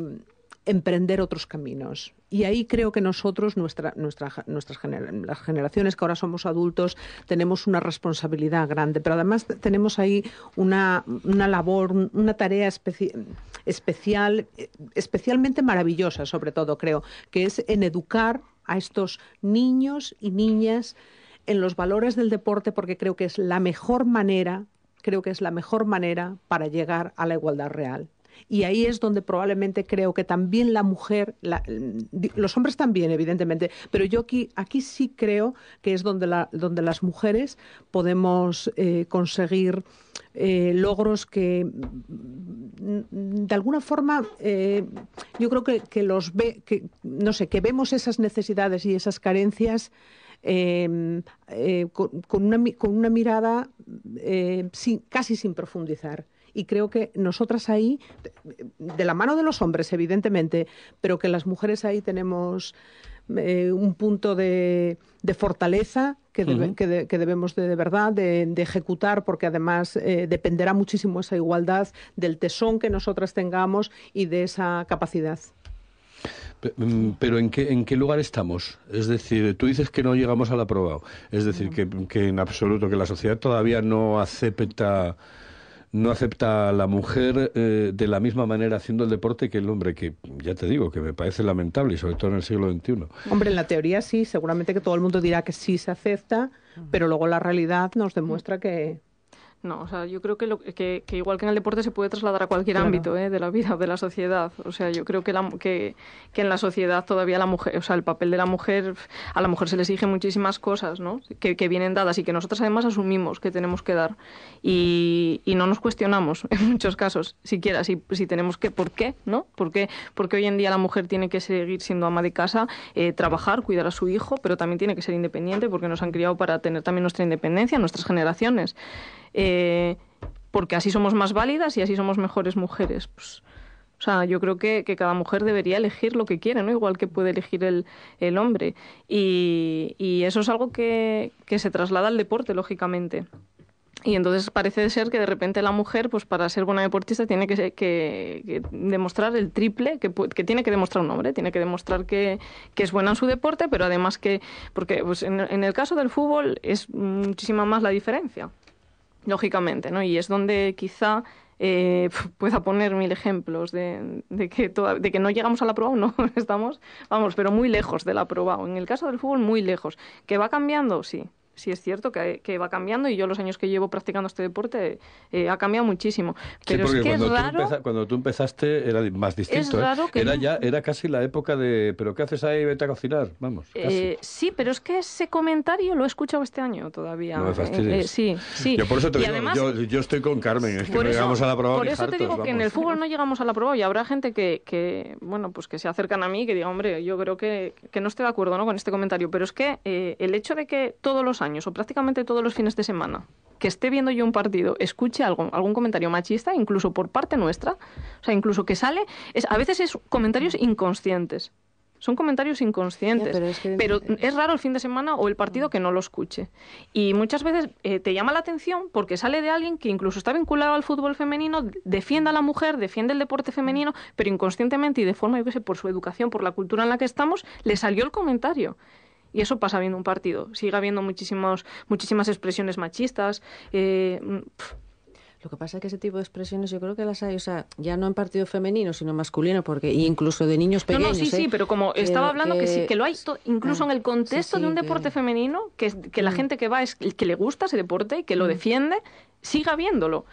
emprender otros caminos. Y ahí creo que nosotros, nuestra, nuestras las generaciones que ahora somos adultos, tenemos una responsabilidad grande, pero además tenemos ahí una, labor, una tarea especial, especialmente maravillosa, sobre todo creo, que es en educar a estos niños y niñas en los valores del deporte, porque creo que es la mejor manera, creo que es la mejor manera para llegar a la igualdad real. Y ahí es donde probablemente creo que también la mujer, los hombres también, evidentemente, pero yo aquí, sí creo que es donde, las mujeres podemos eh, conseguir eh, logros que mm, de alguna forma eh, yo creo que, los ve, que, no sé, que vemos esas necesidades y esas carencias. Em, con, una, mirada casi sin profundizar y creo que nosotras ahí, de la mano de los hombres, evidentemente, pero que las mujeres ahí tenemos eh, un punto de, fortaleza que, que, debemos de, verdad de, ejecutar, porque además eh, dependerá muchísimo esa igualdad del tesón que nosotras tengamos y de esa capacidad. Mm, pero ¿en qué, ¿en qué lugar estamos? Es decir, tú dices que no llegamos al aprobado. Es decir, que, en absoluto, que la sociedad todavía no acepta no acepta a la mujer eh, de la misma manera haciendo el deporte que el hombre, que ya te digo, que me parece lamentable y sobre todo en el siglo XXI. Hombre, en la teoría sí, seguramente que todo el mundo dirá que sí se acepta, pero luego la realidad nos demuestra que no, o sea, yo creo que, que, igual que en el deporte se puede trasladar a cualquier ámbito ¿eh? de la vida, de la sociedad. O sea, yo creo que, en la sociedad todavía la mujer, o sea, el papel de la mujer, a la mujer se le exigen muchísimas cosas, ¿no? Que, vienen dadas y que nosotras además asumimos que tenemos que dar. Y, y no nos cuestionamos en muchos casos, siquiera, si, si tenemos que, ¿por qué? ¿No? ¿Por qué? Porque hoy en día la mujer tiene que seguir siendo ama de casa, eh, trabajar, cuidar a su hijo, pero también tiene que ser independiente porque nos han criado para tener también nuestra independencia, nuestras generaciones. Eh, porque así somos más válidas y así somos mejores mujeres. Pues, o sea, yo creo que, cada mujer debería elegir lo que quiere, ¿no? Igual que puede elegir el, hombre. Y, eso es algo que, se traslada al deporte, lógicamente. Y entonces parece ser que de repente la mujer, pues para ser buena deportista, tiene que, demostrar el triple que, tiene que demostrar un hombre. Tiene que demostrar que, es buena en su deporte, pero además que. Porque pues, en, en el caso del fútbol es muchísima más la diferencia lógicamente, ¿no? Y es donde quizá eh, pueda poner mil ejemplos de, que no llegamos a la prueba o no estamos, vamos, pero muy lejos de la prueba. En el caso del fútbol, muy lejos. ¿Que va cambiando? Sí, sí es cierto que, va cambiando y yo los años que llevo practicando este deporte eh, ha cambiado muchísimo. Pero es que cuando, es raro, tú cuando tú empezaste era más distinto. ¿eh? era, ya, era casi la época de, pero ¿qué haces ahí? Vete a cocinar, vamos. Eh, sí, pero es que ese comentario lo he escuchado este año todavía. sí, sí. Yo yo, estoy con Carmen, es que no llegamos a la prueba. Por eso te digo que en el fútbol no llegamos a la prueba y habrá gente que, bueno, pues que se acercan a mí y que diga, hombre, yo creo que, que no estoy de acuerdo ¿no? con este comentario, pero es que el hecho de que todos los años o prácticamente todos los fines de semana que esté viendo yo un partido, escuche algo, algún comentario machista, incluso por parte nuestra, o sea, incluso que sale, a veces es comentarios inconscientes. Son comentarios inconscientes, pero, es raro el fin de semana o el partido que no lo escuche. Y muchas veces eh, te llama la atención porque sale de alguien que incluso está vinculado al fútbol femenino, defiende a la mujer, defiende el deporte femenino, pero inconscientemente y de forma, yo qué sé, por su educación, por la cultura en la que estamos, le salió el comentario. Y eso pasa viendo un partido. Sigue habiendo muchísimas expresiones machistas. Eh, mm, lo que pasa es que ese tipo de expresiones yo creo que las hay, o sea, ya no en partido femenino, sino masculino, porque incluso de niños pequeños. No, sí, sí, ¿eh? pero como estaba hablando que, sí, que lo hay incluso ah, en el contexto de un deporte femenino, que, que la mm. gente que va es que le gusta ese deporte y que lo mm. defiende, siga viéndolo.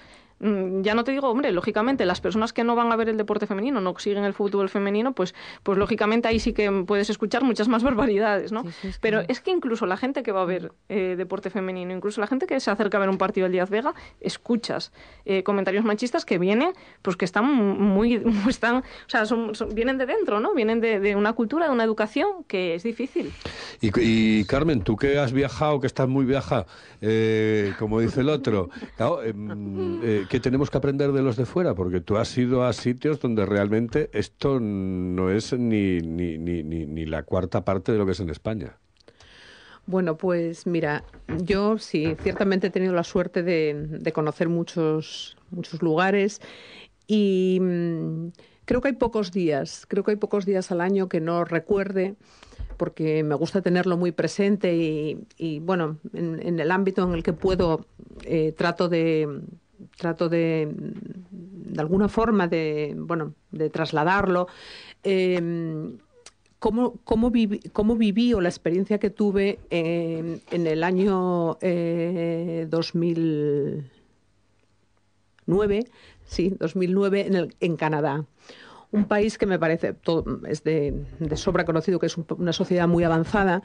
Mm, ya no te digo, hombre, lógicamente, las personas que no van a ver el deporte femenino, no siguen el fútbol femenino, pues, pues lógicamente ahí sí que puedes escuchar muchas más barbaridades, ¿no? Pero es que incluso la gente que va a ver eh, deporte femenino, incluso la gente que se acerca a ver un partido del Díaz Vega, escuchas eh, comentarios machistas que vienen, pues que están muy, están, o sea, vienen de dentro, ¿no? Vienen de, una cultura, de una educación que es difícil. Y, Carmen, tú que has viajado, que estás muy viaja, eh, como dice el otro, claro, em, que tenemos que aprender de los de fuera, porque tú has ido a sitios donde realmente esto no es ni, ni, la cuarta parte de lo que es en España. Bueno, pues mira, yo sí, ciertamente he tenido la suerte de, conocer muchos, muchos lugares y mm, creo que hay pocos días, creo que hay pocos días al año que no recuerde porque me gusta tenerlo muy presente y, bueno, en, el ámbito en el que puedo eh, trato de, trato de, de alguna forma de, bueno, de trasladarlo. Em, cómo, cómo, viví, cómo o la experiencia que tuve em, en el año 2009, eh, sí, 2009 en, el, en Canadá un país que me parece todo, es de, sobra conocido, que es una sociedad muy avanzada,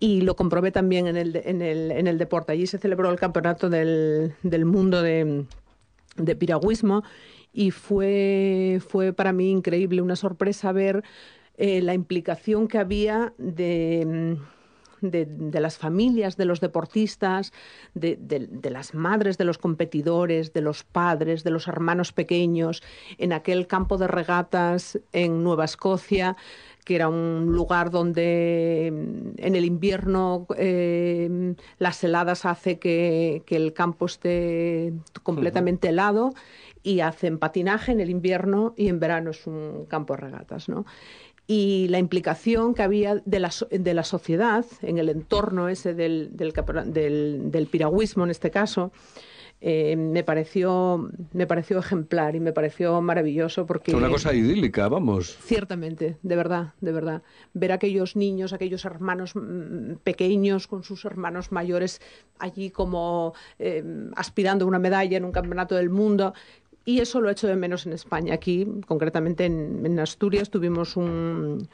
y lo comprobé también en el, deporte. Allí se celebró el Campeonato del, Mundo de, Piragüismo y fue, fue para mí increíble, una sorpresa ver eh, la implicación que había de... las familias de los deportistas, de, las madres de los competidores, de los padres, de los hermanos pequeños, en aquel campo de regatas en Nueva Escocia, que era un lugar donde mm, en el invierno em, las heladas hace que, el campo esté completamente helado y hacen patinaje en el invierno y en verano es un campo de regatas, ¿no? y la implicación que había de la, de la sociedad en el entorno ese del, del piragüismo en este caso, eh, me pareció me pareció ejemplar y me pareció maravilloso porque una cosa idílica vamos ciertamente de verdad de verdad ver a aquellos niños aquellos hermanos mm, pequeños con sus hermanos mayores allí como eh, aspirando una medalla en un campeonato del mundo y eso lo he hecho de menos en España. Aquí, concretamente en Asturias, tuvimos un,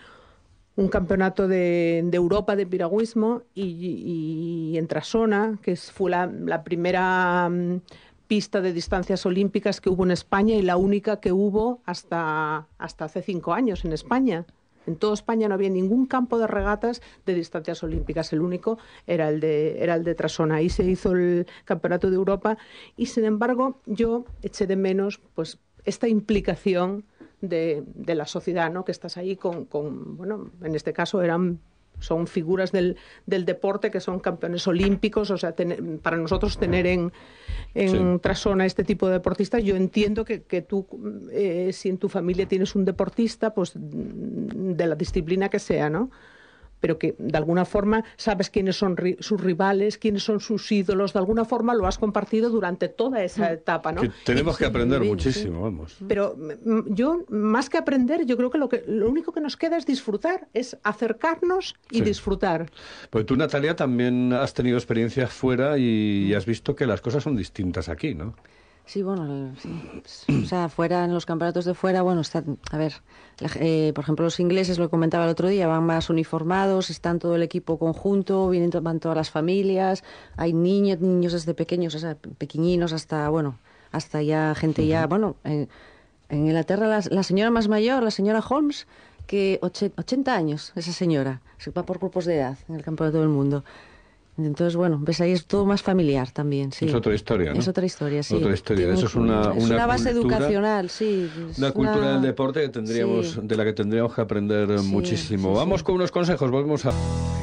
un campeonato de, Europa de piragüismo y, en Trasona, que fue la, primera mm, pista de distancias olímpicas que hubo en España y la única que hubo hasta, hasta hace cinco años en España. En toda España no había ningún campo de regatas de distancias olímpicas. El único era el de, era el de Trasona. Ahí se hizo el Campeonato de Europa y, sin embargo, yo eché de menos pues, esta implicación de, de la sociedad, ¿no? Que estás ahí con, con, bueno, en este caso eran son figuras del, del, deporte que son campeones olímpicos, o sea, para nosotros tener en, en zona trasona este tipo de deportistas, yo entiendo que, que tú, eh, si en tu familia tienes un deportista, pues de la disciplina que sea, ¿no? pero que de alguna forma sabes quiénes son sus rivales, quiénes son sus ídolos, de alguna forma lo has compartido durante toda esa mm. etapa. ¿no? tenemos que aprender muchísimo, vamos. Mm. Pero mm, yo, más que aprender, yo creo que lo, que lo único que nos queda es disfrutar, es acercarnos y disfrutar. Pues tú, Natalia, también has tenido experiencias fuera y has visto que las cosas son distintas aquí, ¿no? Sí, bueno, pues, o sea, fuera, en los campeonatos de fuera, bueno, está, a ver, eh, por ejemplo, los ingleses, lo comentaba el otro día, van más uniformados, están todo el equipo conjunto, vienen, van todas las familias, hay niños, niños desde pequeños, o sea, pequeñinos hasta, bueno, hasta ya gente ya, bueno, en, en Inglaterra la, la señora más mayor, la señora Holmes, que 80 años, esa señora, se va por grupos de edad en el campeonato del mundo. Entonces, bueno, ves pues ahí es todo más familiar también, sí. Es otra historia, Es otra historia, sí. es una, base educacional, sí. Una cultura del deporte que tendríamos, de la que tendríamos que aprender muchísimo. Vamos con unos consejos, volvemos a...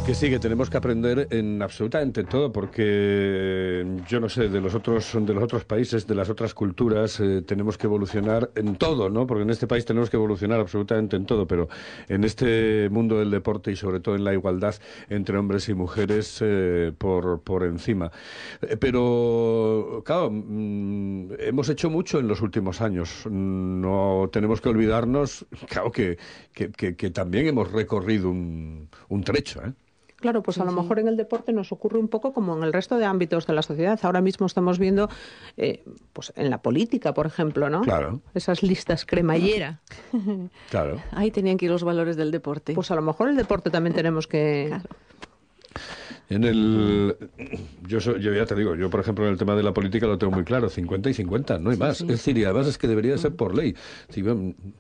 Que sí, que tenemos que aprender en absolutamente todo, porque yo no sé, de los otros, de los otros países, de las otras culturas, eh, tenemos que evolucionar en todo, ¿no? Porque en este país tenemos que evolucionar absolutamente en todo, pero en este mundo del deporte y sobre todo en la igualdad entre hombres y mujeres... Eh, por, por encima. Eh, pero, claro, mm, hemos hecho mucho en los últimos años. No tenemos que olvidarnos, claro, que, que, también hemos recorrido un, trecho. ¿eh? Claro, pues a lo mejor en el deporte nos ocurre un poco como en el resto de ámbitos de la sociedad. Ahora mismo estamos viendo, eh, pues en la política, por ejemplo, ¿no? Claro. Esas listas cremallera. Claro. Ahí tenían que ir los valores del deporte. Pues a lo mejor el deporte también tenemos que, en el, yo, yo ya te digo, yo por ejemplo en el tema de la política lo tengo muy claro, 50 y 50, no hay más. Es decir, y además es que debería ser por ley.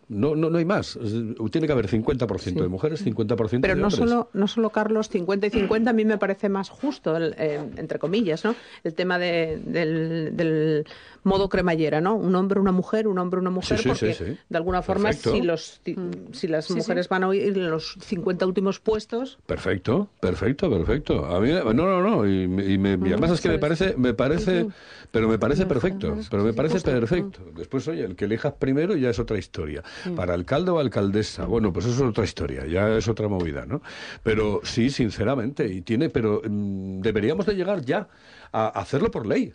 No, no, no hay más. Tiene que haber 50% de mujeres, 50% Pero de no Solo, no solo, Carlos, 50 y 50 a mí me parece más justo, eh, entre comillas, ¿no? El tema de, del, modo cremallera, ¿no? Un hombre, una mujer, un hombre, una mujer, porque de alguna forma si, los, mm. si las mujeres van a ir en los 50 últimos puestos... Perfecto, perfecto, perfecto no, no, no. Y, y, me, además es que me parece, me parece, pero me parece perfecto. Pero me parece perfecto. Después, oye, el que elijas primero ya es otra historia. Para alcalde o alcaldesa, bueno, pues eso es otra historia, ya es otra movida, ¿no? Pero sí, sinceramente, y tiene, pero mm, deberíamos de llegar ya a hacerlo por ley.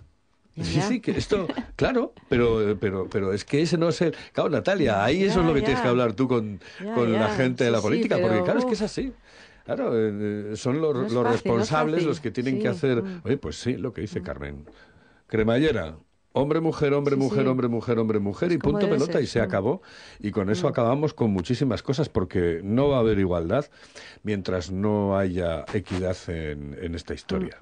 Sí, sí, que esto, claro, pero, pero, pero es que ese no es el. Claro, Natalia, ahí eso es lo que tienes que hablar tú con, la gente de la política, porque claro, es que es así. Claro, eh, eh, son los, responsables los que tienen que hacer. Mm. Oye, pues sí, lo que dice mm. Carmen. Cremallera, hombre, mujer, hombre, mujer, hombre, mujer, hombre, mujer, y punto pelota, y se mm. acabó. Y con eso acabamos con muchísimas cosas, porque no va a haber igualdad mientras no haya equidad en, esta historia.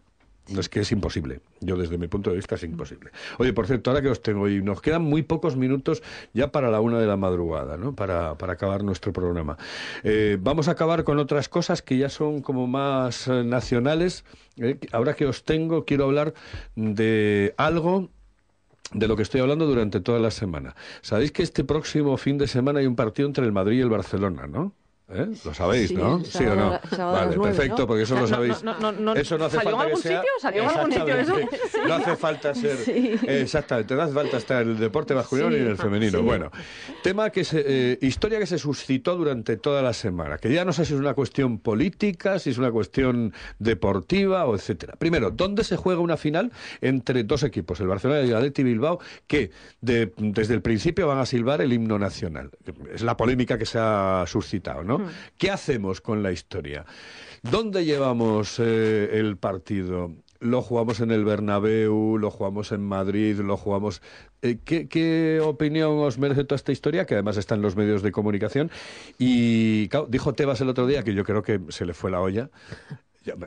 Es que es imposible. Yo desde mi punto de vista es imposible. Oye, por cierto, ahora que os tengo y nos quedan muy pocos minutos ya para la una de la madrugada, ¿no? Para, para acabar nuestro programa. Eh, vamos a acabar con otras cosas que ya son como más eh, nacionales. Eh, ahora que os tengo, quiero hablar de algo de lo que estoy hablando durante toda la semana. Sabéis que este próximo fin de semana hay un partido entre el Madrid y el Barcelona, ¿no? ¿Eh? Lo sabéis, ¿no? Sí o no. Vale, perfecto, porque eso lo sabéis. eso no hace falta No hace falta ser. exactamente, no hace falta estar el deporte masculino y el femenino. Bueno, tema que se, eh, historia que se suscitó durante toda la semana, que ya no sé si es una cuestión política, si es una cuestión deportiva o etcétera. Primero, ¿dónde se juega una final entre dos equipos, el Barcelona y el Atleti Bilbao, que desde el principio van a silbar el himno nacional? Es la polémica que se ha suscitado, ¿no? ¿Qué hacemos con la historia? ¿Dónde llevamos eh, el partido? lo jugamos en el Bernabéu, lo jugamos en Madrid, lo jugamos... Eh, ¿Qué, opinión os merece toda esta historia? Que además está en los medios de comunicación. Y claro, dijo Tebas el otro día, que yo creo que se le fue la olla.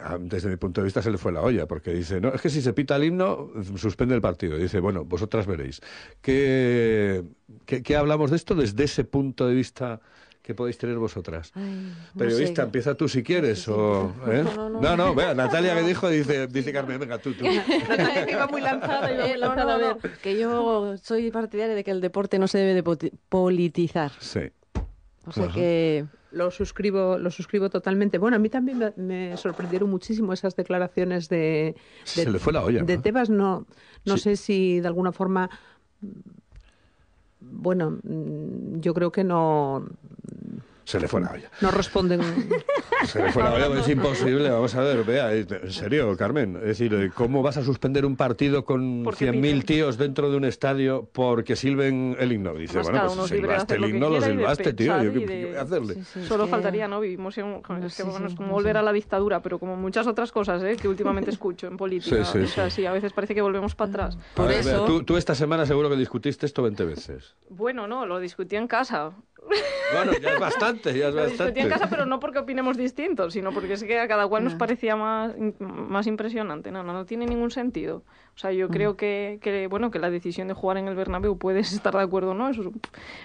Ah, desde mi punto de vista se le fue la olla, porque dice, no, es que si se pita el himno, suspende el partido. dice, bueno, vosotras veréis. qué hablamos de esto desde ese punto de vista que podéis tener vosotras. Periodista, empieza tú si quieres. No, o, no, ¿eh? no, vea, Natalia me dijo, dice, dice Carmen, venga tú. tú. Natalia que va muy lanzada, eh, que yo soy partidaria de que el deporte no se debe de politizar. Sí. O sea que lo suscribo, lo suscribo totalmente. Bueno, a mí también me, sorprendieron muchísimo esas declaraciones de, se le fue la olla, de Tebas. No, no sé si de alguna forma bueno, mm, yo creo que no, se le fue la olla. No responden. Se le fue la olla, es imposible. Vamos a ver, vea, en serio, Carmen. Es decir, eh, ¿cómo vas a suspender un partido con 100.000 tíos dentro de un estadio porque silben el himno? Dice, pues bueno, pues silbaste el himno, lo silbaste, tío. Yo, ¿Qué, hacerle? Solo faltaría, ¿no? Vivimos en, es que, como volver a la dictadura, pero como muchas otras cosas ¿eh? que últimamente escucho en política. Sí, o sea, sí, a veces parece que volvemos para atrás. Por eso... tú, tú esta semana seguro que discutiste esto 20 veces. Bueno, no, lo discutí en casa. Bueno, ya es bastante, ya es bastante. casa, pero no porque opinemos distintos, sino porque es que a cada cual nos parecía más, más impresionante. No, no, no tiene ningún sentido. O sea, yo mm. creo que, que, bueno, que la decisión de jugar en el Bernabéu puedes estar de acuerdo o no, eso,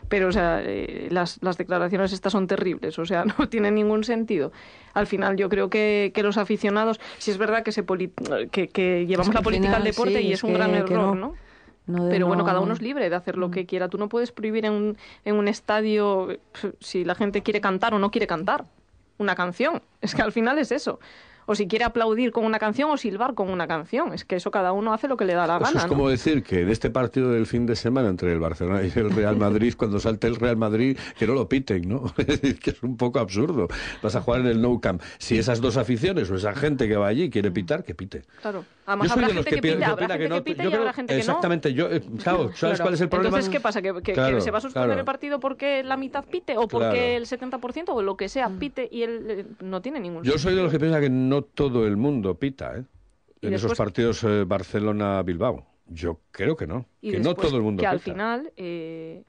pero, o sea, eh, las, las declaraciones estas son terribles, o sea, no tiene ningún sentido. Al final, yo creo que, que los aficionados, si es verdad que, se que, que llevamos la política al deporte y es, un gran error, ¿no? pero bueno, cada uno es libre de hacer lo que mm. quiera. Tú no puedes prohibir en un, en un estadio si la gente quiere cantar o no quiere cantar una canción. Es que al final es eso o si quiere aplaudir con una canción o silbar con una canción. Es que eso cada uno hace lo que le da la gana. es como decir que en este partido del fin de semana entre el Barcelona y el Real Madrid, cuando salte el Real Madrid, que no lo piten, ¿no? es que es un poco absurdo. Vas a jugar en el No Camp. Si esas dos aficiones o esa gente que va allí quiere pitar, que pite. Claro. Además, yo habrá de que, que habrá gente que, no, que y habrá gente que exactamente, no. Exactamente, yo, eh, claro, ¿sabes cuál es el problema? Entonces, ¿qué pasa? ¿Que, se va a suspender el partido porque la mitad pite o porque el 70% o lo que sea pite y él eh, no tiene ningún Yo soy de los que piensa que no todo el mundo pita, ¿eh? En esos partidos eh, Barcelona-Bilbao. Yo creo que no. que no todo el mundo pita. al final... Eh,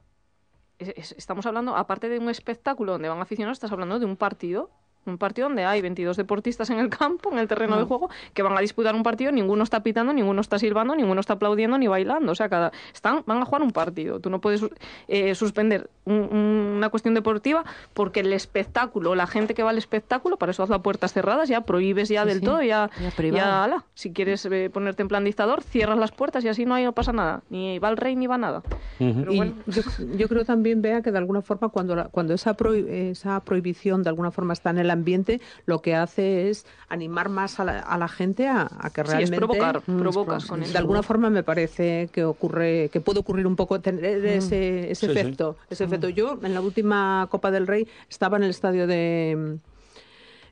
estamos hablando, aparte de un espectáculo donde van aficionados, estás hablando de un partido un partido donde hay 22 deportistas en el campo, en el terreno de mm. juego, que van a disputar un partido, ninguno está pitando, ninguno está silbando, ninguno está aplaudiendo ni bailando. O sea, cada, están, van a jugar un partido. Tú no puedes eh, suspender una cuestión deportiva porque el espectáculo, la gente que va al espectáculo, para eso haz las puertas cerradas, ya prohíbes ya del todo, ya, si quieres eh, ponerte en plan dictador, cierras las puertas y así no, hay, no pasa nada. Ni va el rey ni va nada. yo, creo también, vea que de alguna forma cuando, cuando esa, esa prohibición de alguna forma está en el ambiente lo que hace es animar más a la, gente a, que realmente... Sí, es provocar, provocas De alguna forma me parece que ocurre, que puede ocurrir un poco tener mm. ese, efecto. Ese mm. efecto. Yo en la última Copa del Rey estaba en el estadio de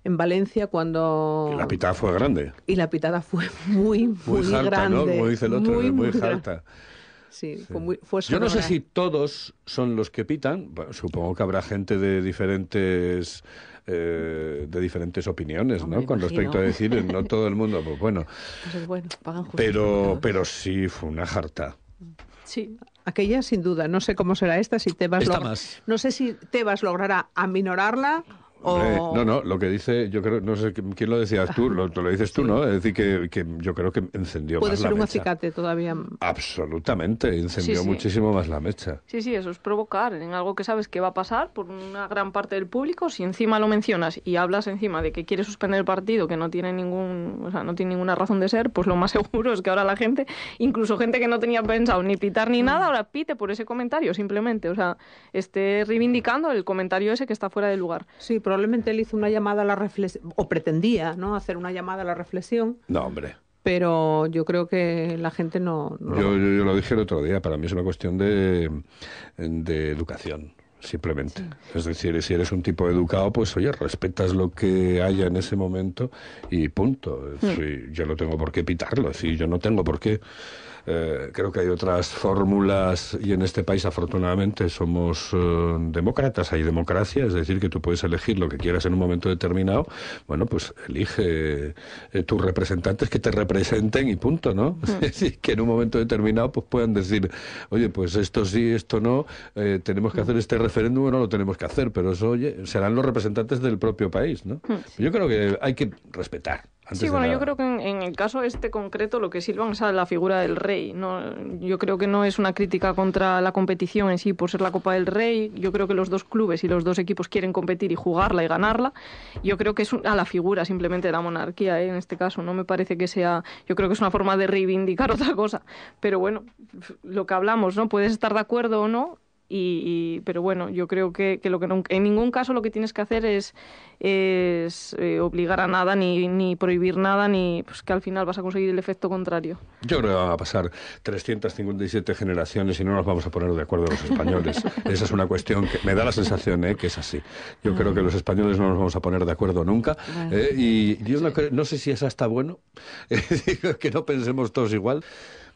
en Valencia cuando... Y la pitada fue grande. Y la pitada fue muy, muy, muy jalta, grande. ¿no? Como dice el otro, muy, muy, Sí, Fue Yo no sé si todos son los que pitan, supongo que habrá gente de diferentes eh, de diferentes opiniones, ¿no? Con respecto a decir, no todo el mundo, pues bueno. Pues bueno pero, pero sí fue una jarta. Sí, aquella sin duda. No sé cómo será esta, si Tebas vas. No sé si Tebas logrará aminorarla no, no, lo que dice, yo creo, no sé quién lo decías tú, lo, dices tú, ¿no? Es decir, que, yo creo que encendió más Puede ser un acicate todavía. Absolutamente, encendió muchísimo más la mecha. Sí, sí, eso es provocar en algo que sabes que va a pasar por una gran parte del público. Si encima lo mencionas y hablas encima de que quiere suspender el partido, que no tiene ningún, o sea, no tiene ninguna razón de ser, pues lo más seguro es que ahora la gente, incluso gente que no tenía pensado ni pitar ni nada, ahora pite por ese comentario simplemente. O sea, esté reivindicando el comentario ese que está fuera de lugar. Sí, probablemente él hizo una llamada a la reflexión, o pretendía, ¿no? Hacer una llamada a la reflexión. No, hombre pero yo creo que la gente no... Yo, lo dije el otro día, para mí es una cuestión de, de educación. Simplemente. Es decir, si eres un tipo educado, pues oye, respetas lo que haya en ese momento y punto. Hmm. yo no tengo por qué pitarlo, yo no tengo por qué eh, creo que hay otras fórmulas y en este país afortunadamente somos eh, demócratas, hay democracia, es decir, que tú puedes elegir lo que quieras en un momento determinado. Bueno, pues elige eh, tus representantes que te representen y punto, ¿no? Mm. que en un momento determinado pues puedan decir, oye, pues esto sí, esto no, tenemos que hacer mm. este referéndum o no lo tenemos que hacer, pero eso oye, serán los representantes del propio país, ¿no? Mm. Yo creo que hay que respetar sí, bueno, yo creo que en, el caso este concreto lo que sirvan es a la figura del rey. No, yo creo que no es una crítica contra la competición en sí por ser la Copa del Rey. Yo creo que los dos clubes y los dos equipos quieren competir y jugarla y ganarla. Yo creo que es a la figura simplemente de la monarquía ¿eh? en este caso. No me parece que sea. Yo creo que es una forma de reivindicar otra cosa. Pero bueno, lo que hablamos, ¿no? Puedes estar de acuerdo o no, y, pero bueno, yo creo que, en ningún caso lo que tienes que hacer es, eh, obligar a nada, ni, prohibir nada, ni pues, que al final vas a conseguir el efecto contrario. Yo creo que van a pasar 357 generaciones y no nos vamos a poner de acuerdo los españoles. Esa es una cuestión que me da la sensación eh, que es así. Yo creo que los españoles no nos vamos a poner de acuerdo nunca. Eh, y yo no, no, sé si esa está bueno, que no pensemos todos igual.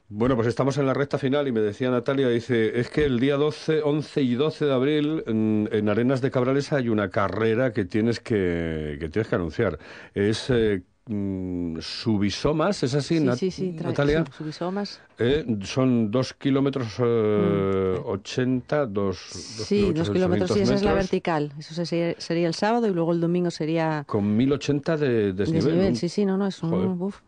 Bueno, pues estamos en la recta final y me decía Natalia, dice, es que el día 12, 11 y 12 de abril en, Arenas de Cabrales hay una carrera que tienes que, tienes que anunciar. Es... Eh, mm, subisomas, ¿es así, sí, sí, sí, Natalia? Subisomas. Eh, son dos kilómetros eh, mm. ochenta dos, Sí, dos, kilómetros, sí, esa es la vertical. Eso sería, el sábado y luego el domingo sería... Con 1080 de desnivel. Sí, sí, no, no, es un... Uf,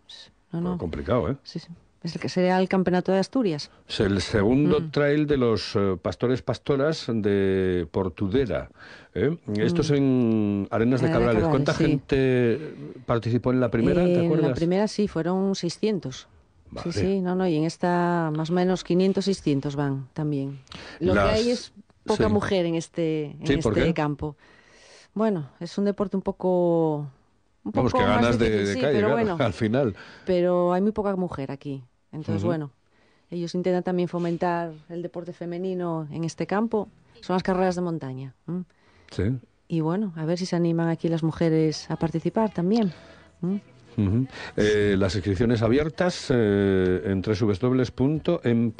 complicado, ¿eh? Sí, sí es el que será el Campeonato de Asturias. Es el segundo mm. trail de los eh, pastores pastoras de Portudera. ¿eh? Mm. Esto es en Arenas de Cabrales. ¿Cuánta gente participó en la primera? Eh, en la primera sí, fueron 600. Sí, sí, no, no, y en esta más o menos 500, 600 van también. Lo que hay es poca mujer en este, en este campo. Bueno, es un deporte un poco Vamos, que ganas de, caer al final. Pero hay muy poca mujer aquí. Entonces, bueno, ellos intentan también fomentar el deporte femenino en este campo. Son las carreras de montaña. Sí. Y bueno, a ver si se animan aquí las mujeres a participar también. Eh, las inscripciones abiertas eh, en www.empa-t.com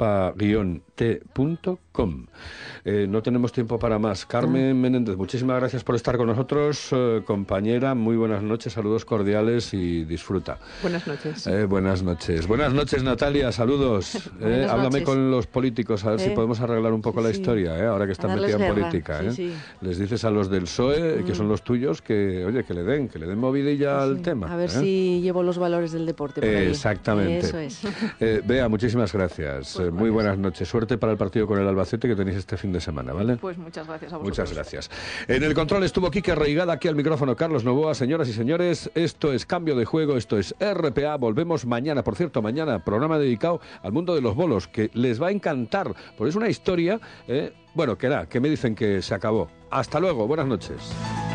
eh, no tenemos tiempo para más. Carmen ah. Menéndez, muchísimas gracias por estar con nosotros, eh, compañera. Muy buenas noches, saludos cordiales y disfruta. Buenas noches. Eh, buenas noches. Buenas noches, Natalia, saludos. háblame con los políticos, a ver si podemos arreglar un poco la historia, ahora que están metida en política. Les dices a los del PSOE, que mm. son los tuyos, que, oye, que le den, que le den movidilla al tema. A ver si llevo los valores del deporte. Por ahí. Exactamente. Eso es. muchísimas gracias. Pues muy buenas noches. Suerte para el partido con el Albacete que tenéis este fin de semana, ¿vale? Pues muchas gracias a vosotros. Muchas gracias. En el control estuvo que Reigada, aquí al micrófono Carlos Novoa. Señoras y señores, esto es Cambio de Juego, esto es RPA. Volvemos mañana, por cierto, mañana, programa dedicado al mundo de los bolos, que les va a encantar, porque es una historia, eh, bueno, que nada, que me dicen que se acabó. Hasta luego, buenas noches.